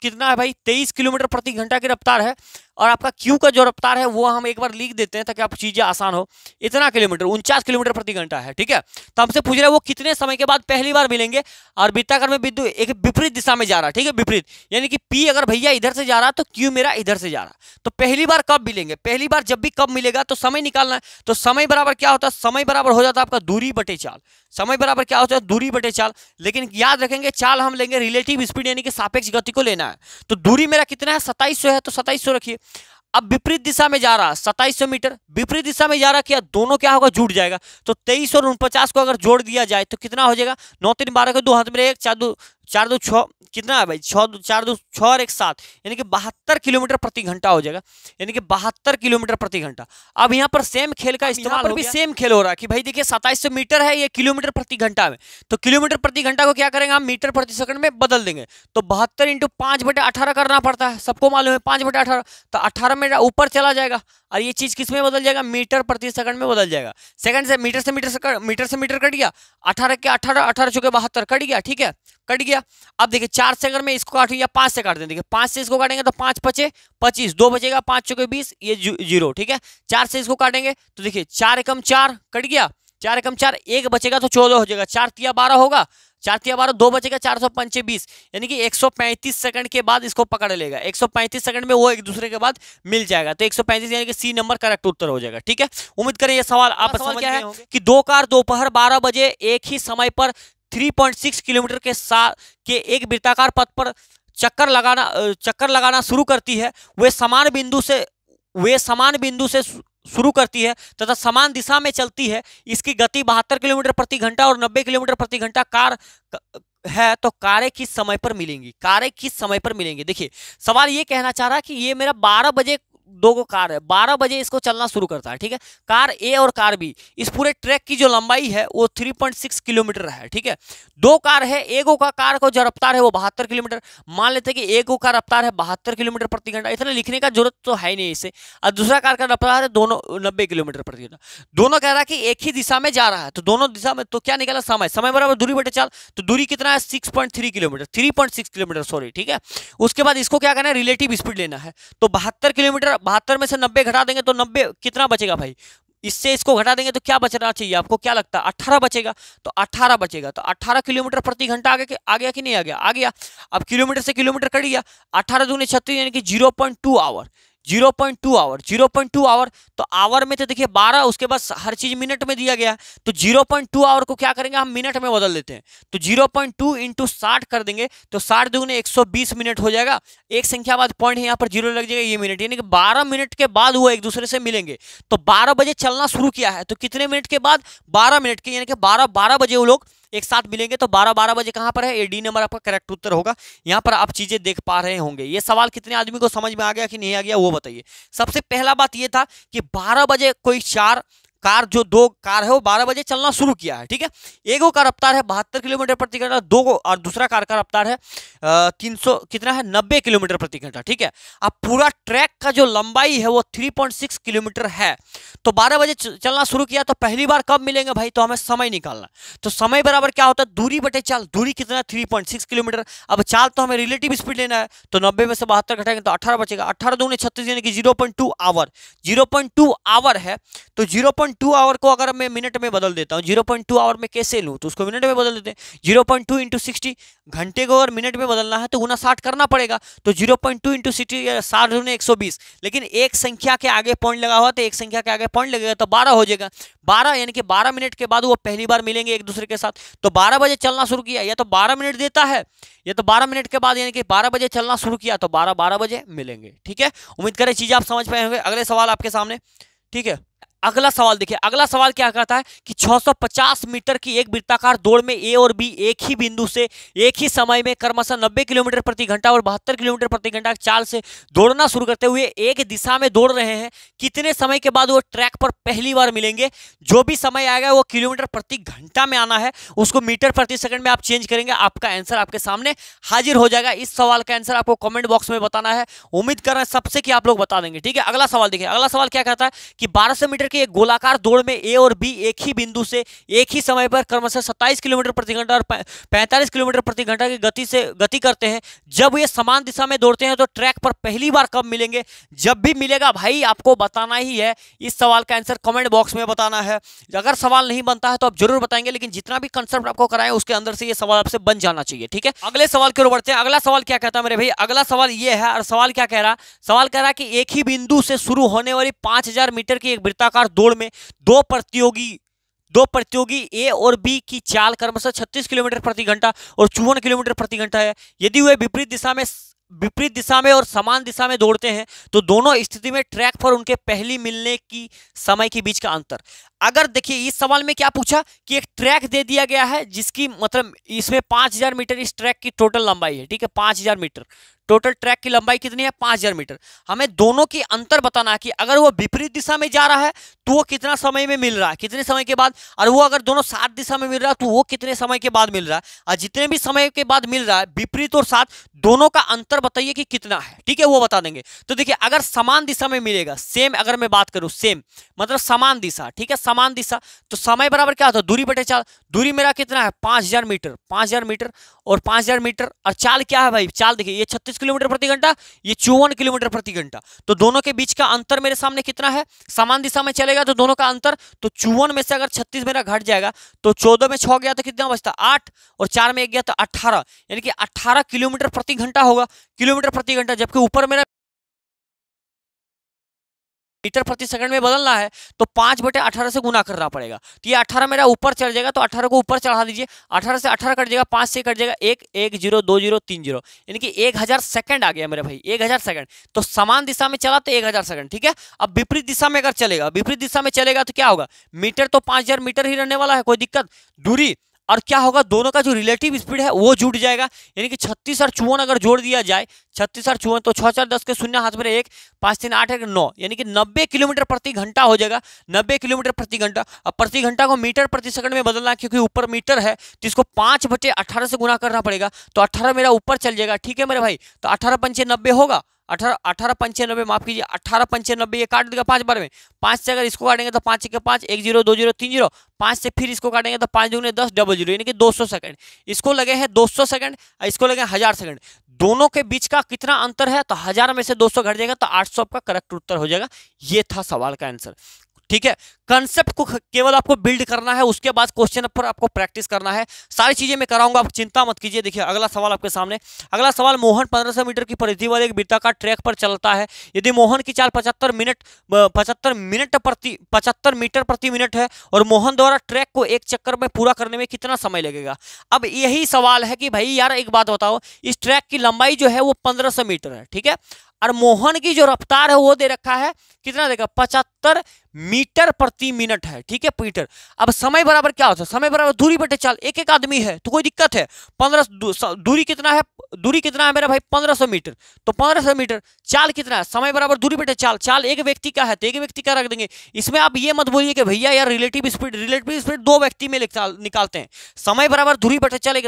कितना है भाई 23 किलोमीटर प्रति घंटा की रफ्तार है और आपका क्यू का जो रफ्तार है वो हम एक बार लिख देते हैं ताकि आप चीज़ें आसान हो इतना किलोमीटर उनचास किलोमीटर प्रति घंटा है ठीक है तो हमसे पूछ रहे हैं वो कितने समय के बाद पहली बार मिलेंगे और वित्ताकर में विद्युत एक विपरीत दिशा में जा रहा है ठीक है विपरीत यानी कि पी अगर भैया इधर से जा रहा तो क्यू मेरा इधर से जा रहा तो पहली बार कब मिलेंगे पहली बार जब भी कब मिलेगा तो समय निकालना है तो समय बराबर क्या होता है समय बराबर हो जाता है आपका दूरी बटे चाल समय बराबर क्या होता है दूरी बटे चाल लेकिन याद रखेंगे चाल हम लेंगे रिलेटिव स्पीड यानी कि सापेक्ष गति को लेना है तो दूरी मेरा कितना है सताइस है तो सताइस रखिए अब विपरीत दिशा में जा रहा सताईस मीटर विपरीत दिशा में जा रहा क्या दोनों क्या होगा जुट जाएगा तो तेईस और उनपचास को अगर जोड़ दिया जाए तो कितना हो जाएगा नौ तीन बारह के दो हाथ में एक चार दो चार दो छः कितना है भाई छः दो चार दो छः और एक सात यानी कि बहत्तर किलोमीटर प्रति घंटा हो जाएगा यानी कि बहत्तर किलोमीटर प्रति घंटा अब यहाँ पर सेम खेल का इस्तेमाल पर भी सेम खेल हो रहा है कि भाई देखिए सत्ताईस मीटर है ये किलोमीटर प्रति घंटा में तो किलोमीटर प्रति घंटा को क्या करेंगे हम मीटर प्रति सेकंड में बदल देंगे तो बहत्तर इंटू पाँच बटे अठारह करना पड़ता है सबको मालूम है पाँच बटे अठारह तो अठारह मीटर ऊपर चला जाएगा और ये चीज़ किस में बदल जाएगा मीटर प्रति सेकंड में बदल जाएगा सेकंड से मीटर से मीटर से मीटर से मीटर कट गया अठारह के अठारह अठारह चुके बहत्तर कट गया ठीक है कट गया अब देखिए चार से अगर मैं इसको काटूँ या पाँच से काट दें देखिए पाँच से इसको काटेंगे तो पाँच पचे पच्चीस दो बचेगा पाँच चौके बीस ये जीरो ठीक है चार से इसको काटेंगे तो देखिए चार एकम चार कट गया चार एकम चार एक बचेगा तो चौदह हो जाएगा चार तिया बारह होगा चार तिया बारह दो बचेगा चार सौ पंचे बीस यानी कि एक सौ पैंतीस सेकंड के बाद इसको पकड़ लेगा एक सौ पैंतीस सेकंड में वो एक दूसरे के बाद मिल जाएगा तो एक सौ पैंतीस यानी कि सी नंबर करेक्ट उत्तर हो जाएगा ठीक है उम्मीद करें ये सवाल हाँ, आप सवाल क्या है कि दो कार दोपहर बारह बजे एक ही समय पर 3.6 किलोमीटर के साथ के एक वृत्ताकार पथ पर चक्कर लगाना चक्कर लगाना शुरू करती है वे समान बिंदु से वे समान बिंदु से शुरू करती है तथा समान दिशा में चलती है इसकी गति बहत्तर किलोमीटर प्रति घंटा और 90 किलोमीटर प्रति घंटा कार है तो कार्य किस समय पर मिलेंगी कार्य किस समय पर मिलेंगी देखिए सवाल ये कहना चाह रहा है कि ये मेरा 12 बजे दो को कार है बारह बजे इसको चलना शुरू करता है ठीक है कार ए और कार बी इस पूरे ट्रैक की जो लंबाई है वो थ्री पॉइंट सिक्स किलोमीटर है ठीक है दो कार है ए गो का कार को जो रफ्तार है वो बहत्तर किलोमीटर मान लेते हैं कि गो का रफ्तार है बहत्तर किलोमीटर प्रति घंटा इतना लिखने का जरूरत तो है नहीं इसे और दूसरा कार का रफ्तार है दोनों नब्बे किलोमीटर प्रति घंटा दोनों कह रहा है कि एक ही दिशा में जा रहा है तो दोनों दिशा में तो क्या निकला समय समय बराबर दूरी बटे चाल तो दूरी कितना है six point three kilometre three point six kilometre sorry ठीक है उसके बाद इसको क्या करना है रिलेटिव स्पीड लेना है तो बहत्तर किलोमीटर बहत्तर में से नब्बे घटा देंगे तो नब्बे कितना बचेगा भाई इससे इसको घटा देंगे तो क्या बचना चाहिए आपको क्या लगता है अट्ठारह बचेगा तो अट्ठारह बचेगा तो अट्ठारह किलोमीटर प्रति घंटा आगे आ गया कि नहीं आ गया आ गया अब किलोमीटर से किलोमीटर कट गया अट्ठारह दूनी छत्तीस यानी कि zero point two hour zero point two hour zero point two hour तो आवर में तो देखिए बारह उसके बाद हर चीज़ मिनट में दिया गया तो जीरो पॉइंट टू आवर को क्या करेंगे हम मिनट में बदल देते हैं तो जीरो पॉइंट टू इंटू साठ कर देंगे तो साठ दुगुने एक सौ बीस मिनट हो जाएगा एक संख्या बाद पॉइंट यहाँ पर जीरो लग जाएगा ये मिनट यानी कि बारह मिनट के बाद वो एक दूसरे से मिलेंगे तो बारह बजे चलना शुरू किया है तो कितने मिनट के बाद बारह मिनट के यानी कि बारह बारह बजे वो लोग एक साथ मिलेंगे तो बारह बारह बजे कहाँ पर है ए डी नंबर आपका करेक्ट उत्तर होगा यहाँ पर आप चीज़ें देख पा रहे होंगे ये सवाल कितने आदमी को समझ में आ गया कि नहीं आ गया वो बताइए सबसे पहला बात ये था कि बारह बजे कोई चार कार जो दो कार है वो बारह बजे चलना शुरू किया है ठीक है एक वो का रफ्तार है बहत्तर किलोमीटर प्रति घंटा दो और दूसरा कार का रफ्तार है तीन सौ कितना है नब्बे किलोमीटर प्रति घंटा ठीक है अब पूरा ट्रैक का जो लंबाई है वो थ्री पॉइंट सिक्स किलोमीटर है तो बारह बजे चलना शुरू किया तो पहली बार कब मिलेंगे भाई तो हमें समय निकालना तो समय बराबर क्या होता है दूरी बटे चाल दूरी कितना थ्री पॉइंट सिक्स किलोमीटर अब चाल तो हमें रिलेटिव स्पीड लेना है तो नब्बे में से बहत्तर घटाएंगे तो अठारह बचेगा अठारह दो छत्तीस यानी कि zero point two hour zero point two hour है तो 0.2 आवर को अगर मैं मिनट में बदल देता हूँ 0.2 आवर में कैसे लूँ तो उसको मिनट में बदल देते हैं 0.2 पॉइंट टू इंटू सिक्सटी घंटे को अगर मिनट में बदलना है तो गुना साठ करना पड़ेगा तो 0.2 पॉइंट टू इंटू सिक्सटी साठ गुना एक लेकिन एक संख्या के आगे पॉइंट लगा हुआ तो एक संख्या के आगे पॉइंट लगेगा तो बारह हो जाएगा बारह यानी कि बारह मिनट के बाद वो पहली बार मिलेंगे एक दूसरे के साथ तो बारह बजे चलना शुरू किया या तो बारह मिनट देता है या तो बारह मिनट के बाद यानी कि बारह बजे चलना शुरू किया तो बारह बारह बजे मिलेंगे ठीक है उम्मीद करें चीज आप समझ पाए होंगे अगले सवाल आपके सामने ठीक है अगला सवाल देखिए अगला सवाल क्या कहता है कि 650 मीटर की एक वृत्ताकार दौड़ में ए और बी एक ही बिंदु से एक ही समय में क्रमशः 90 किलोमीटर प्रति घंटा और बहत्तर किलोमीटर प्रति घंटा चाल से दौड़ना शुरू करते हुए एक दिशा में दौड़ रहे हैं कितने समय के बाद वो ट्रैक पर पहली बार मिलेंगे जो भी समय आएगा वो किलोमीटर प्रति घंटा में आना है उसको मीटर प्रति सेकंड में आप चेंज करेंगे आपका आंसर आपके सामने हाजिर हो जाएगा इस सवाल का आंसर आपको कॉमेंट बॉक्स में बताना है उम्मीद कर रहे हैं सबसे कि आप लोग बता देंगे ठीक है अगला सवाल देखिए अगला सवाल क्या कहता है कि बारह मीटर के एक गोलाकार दौड़ में ए और बी एक ही बिंदु से एक ही समय पर क्रमशः सत्ताईस किलोमीटर प्रति घंटा और पैंतालीस किलोमीटर प्रति घंटा की गति से गति करते हैं जब ये समान दिशा में दौड़ते हैं तो ट्रैक पर पहली बार कब मिलेंगे जब भी मिलेगा भाई आपको बताना ही है इस सवाल का आंसर कमेंट बॉक्स में बताना है अगर सवाल नहीं बनता है तो आप जरूर बताएंगे लेकिन जितना भी कंसेप्ट आपको कराएं उसके अंदर से ये सवाल आपसे बन जाना चाहिए ठीक है अगले सवाल की ओर बढ़ते हैं अगला सवाल क्या कहता है मेरे भाई अगला सवाल ये है और सवाल क्या कह रहा सवाल कह रहा कि एक ही बिंदु से शुरू होने वाली पांच मीटर की एक वृत्ताकार प्रकार दौड़ में दो प्रतियोगी दो प्रतियोगी ए और बी की चाल क्रमशः मतलब छत्तीस किलोमीटर प्रति घंटा और चौवन किलोमीटर प्रति घंटा है यदि वे विपरीत दिशा में विपरीत दिशा में और समान दिशा में दौड़ते हैं तो दोनों स्थिति में ट्रैक पर उनके पहली मिलने की समय के बीच का अंतर अगर देखिए इस सवाल में क्या पूछा कि एक ट्रैक दे दिया गया है जिसकी मतलब इसमें 5000 मीटर इस ट्रैक की टोटल लंबाई है ठीक है 5000 मीटर टोटल ट्रैक की लंबाई कितनी है हजार मीटर हमें दोनों की अंतर बताना है कि अगर वो विपरीत दिशा में जा रहा है तो वो कितना समय में मिल रहा है कितने समय के बाद और वो अगर दोनों सात दिशा में मिल रहा है तो वो कितने समय के बाद मिल रहा है और जितने भी समय के बाद मिल रहा है विपरीत और सात दोनों का अंतर बताइए कि कितना है ठीक है वो बता देंगे तो देखिए अगर समान दिशा में मिलेगा सेम अगर मैं बात करूँ सेम मतलब समान दिशा ठीक है समान दिशा तो समय बराबर क्या होता है दूरी बटे चाल दूरी मेरा कितना है पाँच मीटर पाँच मीटर और पाँच मीटर और चाल क्या है भाई चाल देखिए ये छत्तीस किलोमीटर प्रति घंटा ये चौवन किलोमीटर प्रति घंटा तो दोनों के बीच का अंतर मेरे सामने कितना है समान दिशा में चलेगा करेगा तो दोनों का अंतर तो चौवन में से अगर छत्तीस मेरा घट जाएगा तो चौदह में छः गया तो कितना बचता आठ और चार में एक गया तो अठारह यानी कि अठारह किलोमीटर प्रति घंटा होगा किलोमीटर प्रति घंटा जबकि ऊपर मेरा मीटर प्रति सेकंड में बदलना है तो पाँच बटे अठारह से गुना करना पड़ेगा तो ये अठारह मेरा ऊपर चढ़ जाएगा तो अठारह को ऊपर चढ़ा दीजिए अठारह से अठारह कट जाएगा पाँच से कट जाएगा एक एक जीरो दो जीरो तीन जीरो यानी कि एक हज़ार सेकंड आ गया मेरे भाई एक हज़ार सेकंड तो समान दिशा में चला तो एक हज़ार सेकंड ठीक है अब विपरीत दिशा में अगर चलेगा विपरीत दिशा में चलेगा तो क्या होगा मीटर तो पाँच मीटर ही रहने वाला है कोई दिक्कत दूरी और क्या होगा दोनों का जो रिलेटिव स्पीड है वो जुट जाएगा यानी कि छत्तीस और चौवन अगर जोड़ दिया जाए छत्तीस और चौवन तो छः चार दस के शून्य हाथ में एक पाँच तीन आठ एक नौ यानी कि नब्बे किलोमीटर प्रति घंटा हो जाएगा नब्बे किलोमीटर प्रति घंटा अब प्रति घंटा को मीटर प्रति सेकंड में बदलना क्योंकि ऊपर मीटर है तो इसको पाँच बटे अठारह से गुना करना पड़ेगा तो अट्ठारह मेरा ऊपर चल जाएगा ठीक है मेरे भाई तो अठारह पंचे नब्बे होगा अठारह अठारह पंचानब्बे माफ कीजिए अठारह पंचानबे ये काट देगा पाँच बार में पाँच से अगर इसको काटेंगे तो पाँच के पाँच एक जीरो दो जीरो तीन जीरो पाँच से फिर इसको काटेंगे तो पाँच दूने दस डबल जीरो यानी कि दो सौ सेकंड इसको लगे हैं दो सौ और इसको लगे हैं हज़ार सेकंड दोनों के बीच का कितना अंतर है तो हज़ार में से दो सौ घट जाएगा तो आठ सौ आपका करेक्ट उत्तर हो जाएगा ये था सवाल का आंसर ठीक है कंसेप्ट को केवल आपको बिल्ड करना है उसके बाद क्वेश्चन पर आपको प्रैक्टिस करना है सारी चीजें मैं कराऊंगा आप चिंता मत कीजिए देखिए अगला सवाल आपके सामने अगला सवाल मोहन 1500 मीटर की परिधि वाले एक बीता का ट्रैक पर चलता है यदि मोहन की चाल 75 मिनट 75 मिनट प्रति 75 मीटर प्रति मिनट है और मोहन द्वारा ट्रैक को एक चक्कर में पूरा करने में कितना समय लगेगा अब यही सवाल है कि भाई यार एक बात बताओ इस ट्रैक की लंबाई जो है वो पंद्रह मीटर है ठीक है और मोहन की जो रफ्तार है वो दे रखा है कितना देगा पचहत्तर मीटर प्रति मिनट है ठीक है पीटर अब समय बराबर क्या होता है समय बराबर दूरी बटे चाल एक एक आदमी है तो कोई दिक्कत है पंद्रह दूरी कितना है दूरी कितना है मेरा भाई पंद्रह सौ मीटर तो पंद्रह सौ मीटर चाल कितना है समय बराबर दूरी बटे चाल चाल एक व्यक्ति का है तो एक व्यक्ति का रख देंगे इसमें आप ये मत बोलिए कि भैया यार रिलेटिव स्पीड रिलेटिव स्पीड दो व्यक्ति में निकालते हैं समय बराबर दूरी बटे चाल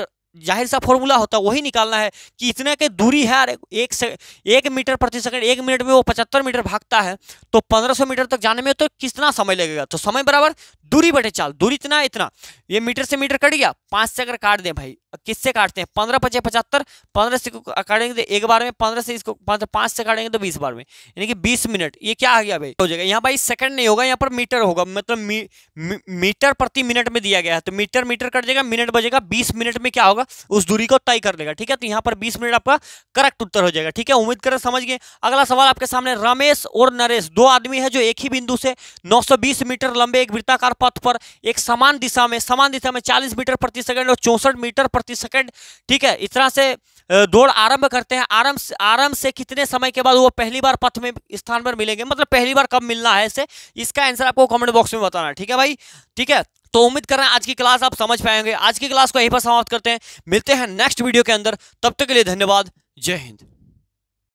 जाहिर सा फॉर्मूला होता है वही निकालना है कि इतने के दूरी है एक से एक मीटर प्रति सेकंड एक मिनट में वो पचहत्तर मीटर भागता है तो 1500 मीटर तक जाने में तो कितना समय लगेगा तो समय बराबर दूरी बटे चाल दूरी इतना इतना ये मीटर से मीटर कट गया पाँच से अगर काट दें भाई किससे काटते हैं पंद्रह पचे पचहत्तर पंद्रह से काटेंगे तो एक बार में पंद्रह से इसको पाँच से काटेंगे तो बीस बार में यानी कि बीस मिनट ये क्या आ गया भाई हो जाएगा यहाँ भाई सेकंड नहीं होगा यहाँ पर मीटर होगा मतलब मीटर प्रति मिनट में दिया गया है तो मीटर मीटर कट जाएगा मिनट बजेगा बीस मिनट में क्या होगा होगा उस दूरी को तय कर लेगा ठीक है तो यहाँ पर बीस मिनट आपका करेक्ट उत्तर हो जाएगा ठीक है उम्मीद करें समझ गए अगला सवाल आपके सामने रमेश और नरेश दो आदमी है जो एक ही बिंदु से 920 मीटर लंबे एक वृत्ताकार पथ पर एक समान दिशा में समान दिशा में चालीस मीटर प्रति सेकेंड और चौसठ मीटर प्रति सेकेंड ठीक है इस तरह से दौड़ आरंभ करते हैं आरंभ आरंभ से कितने समय के बाद वो पहली बार पथ में स्थान पर मिलेंगे मतलब पहली बार कब मिलना है इसे इसका आंसर आपको कमेंट बॉक्स में बताना ठीक है भाई ठीक है तो उम्मीद कर रहे हैं आज की क्लास आप समझ पाएंगे आज की क्लास को यहीं पर समाप्त करते हैं मिलते हैं नेक्स्ट वीडियो के अंदर तब तक के लिए धन्यवाद जय हिंद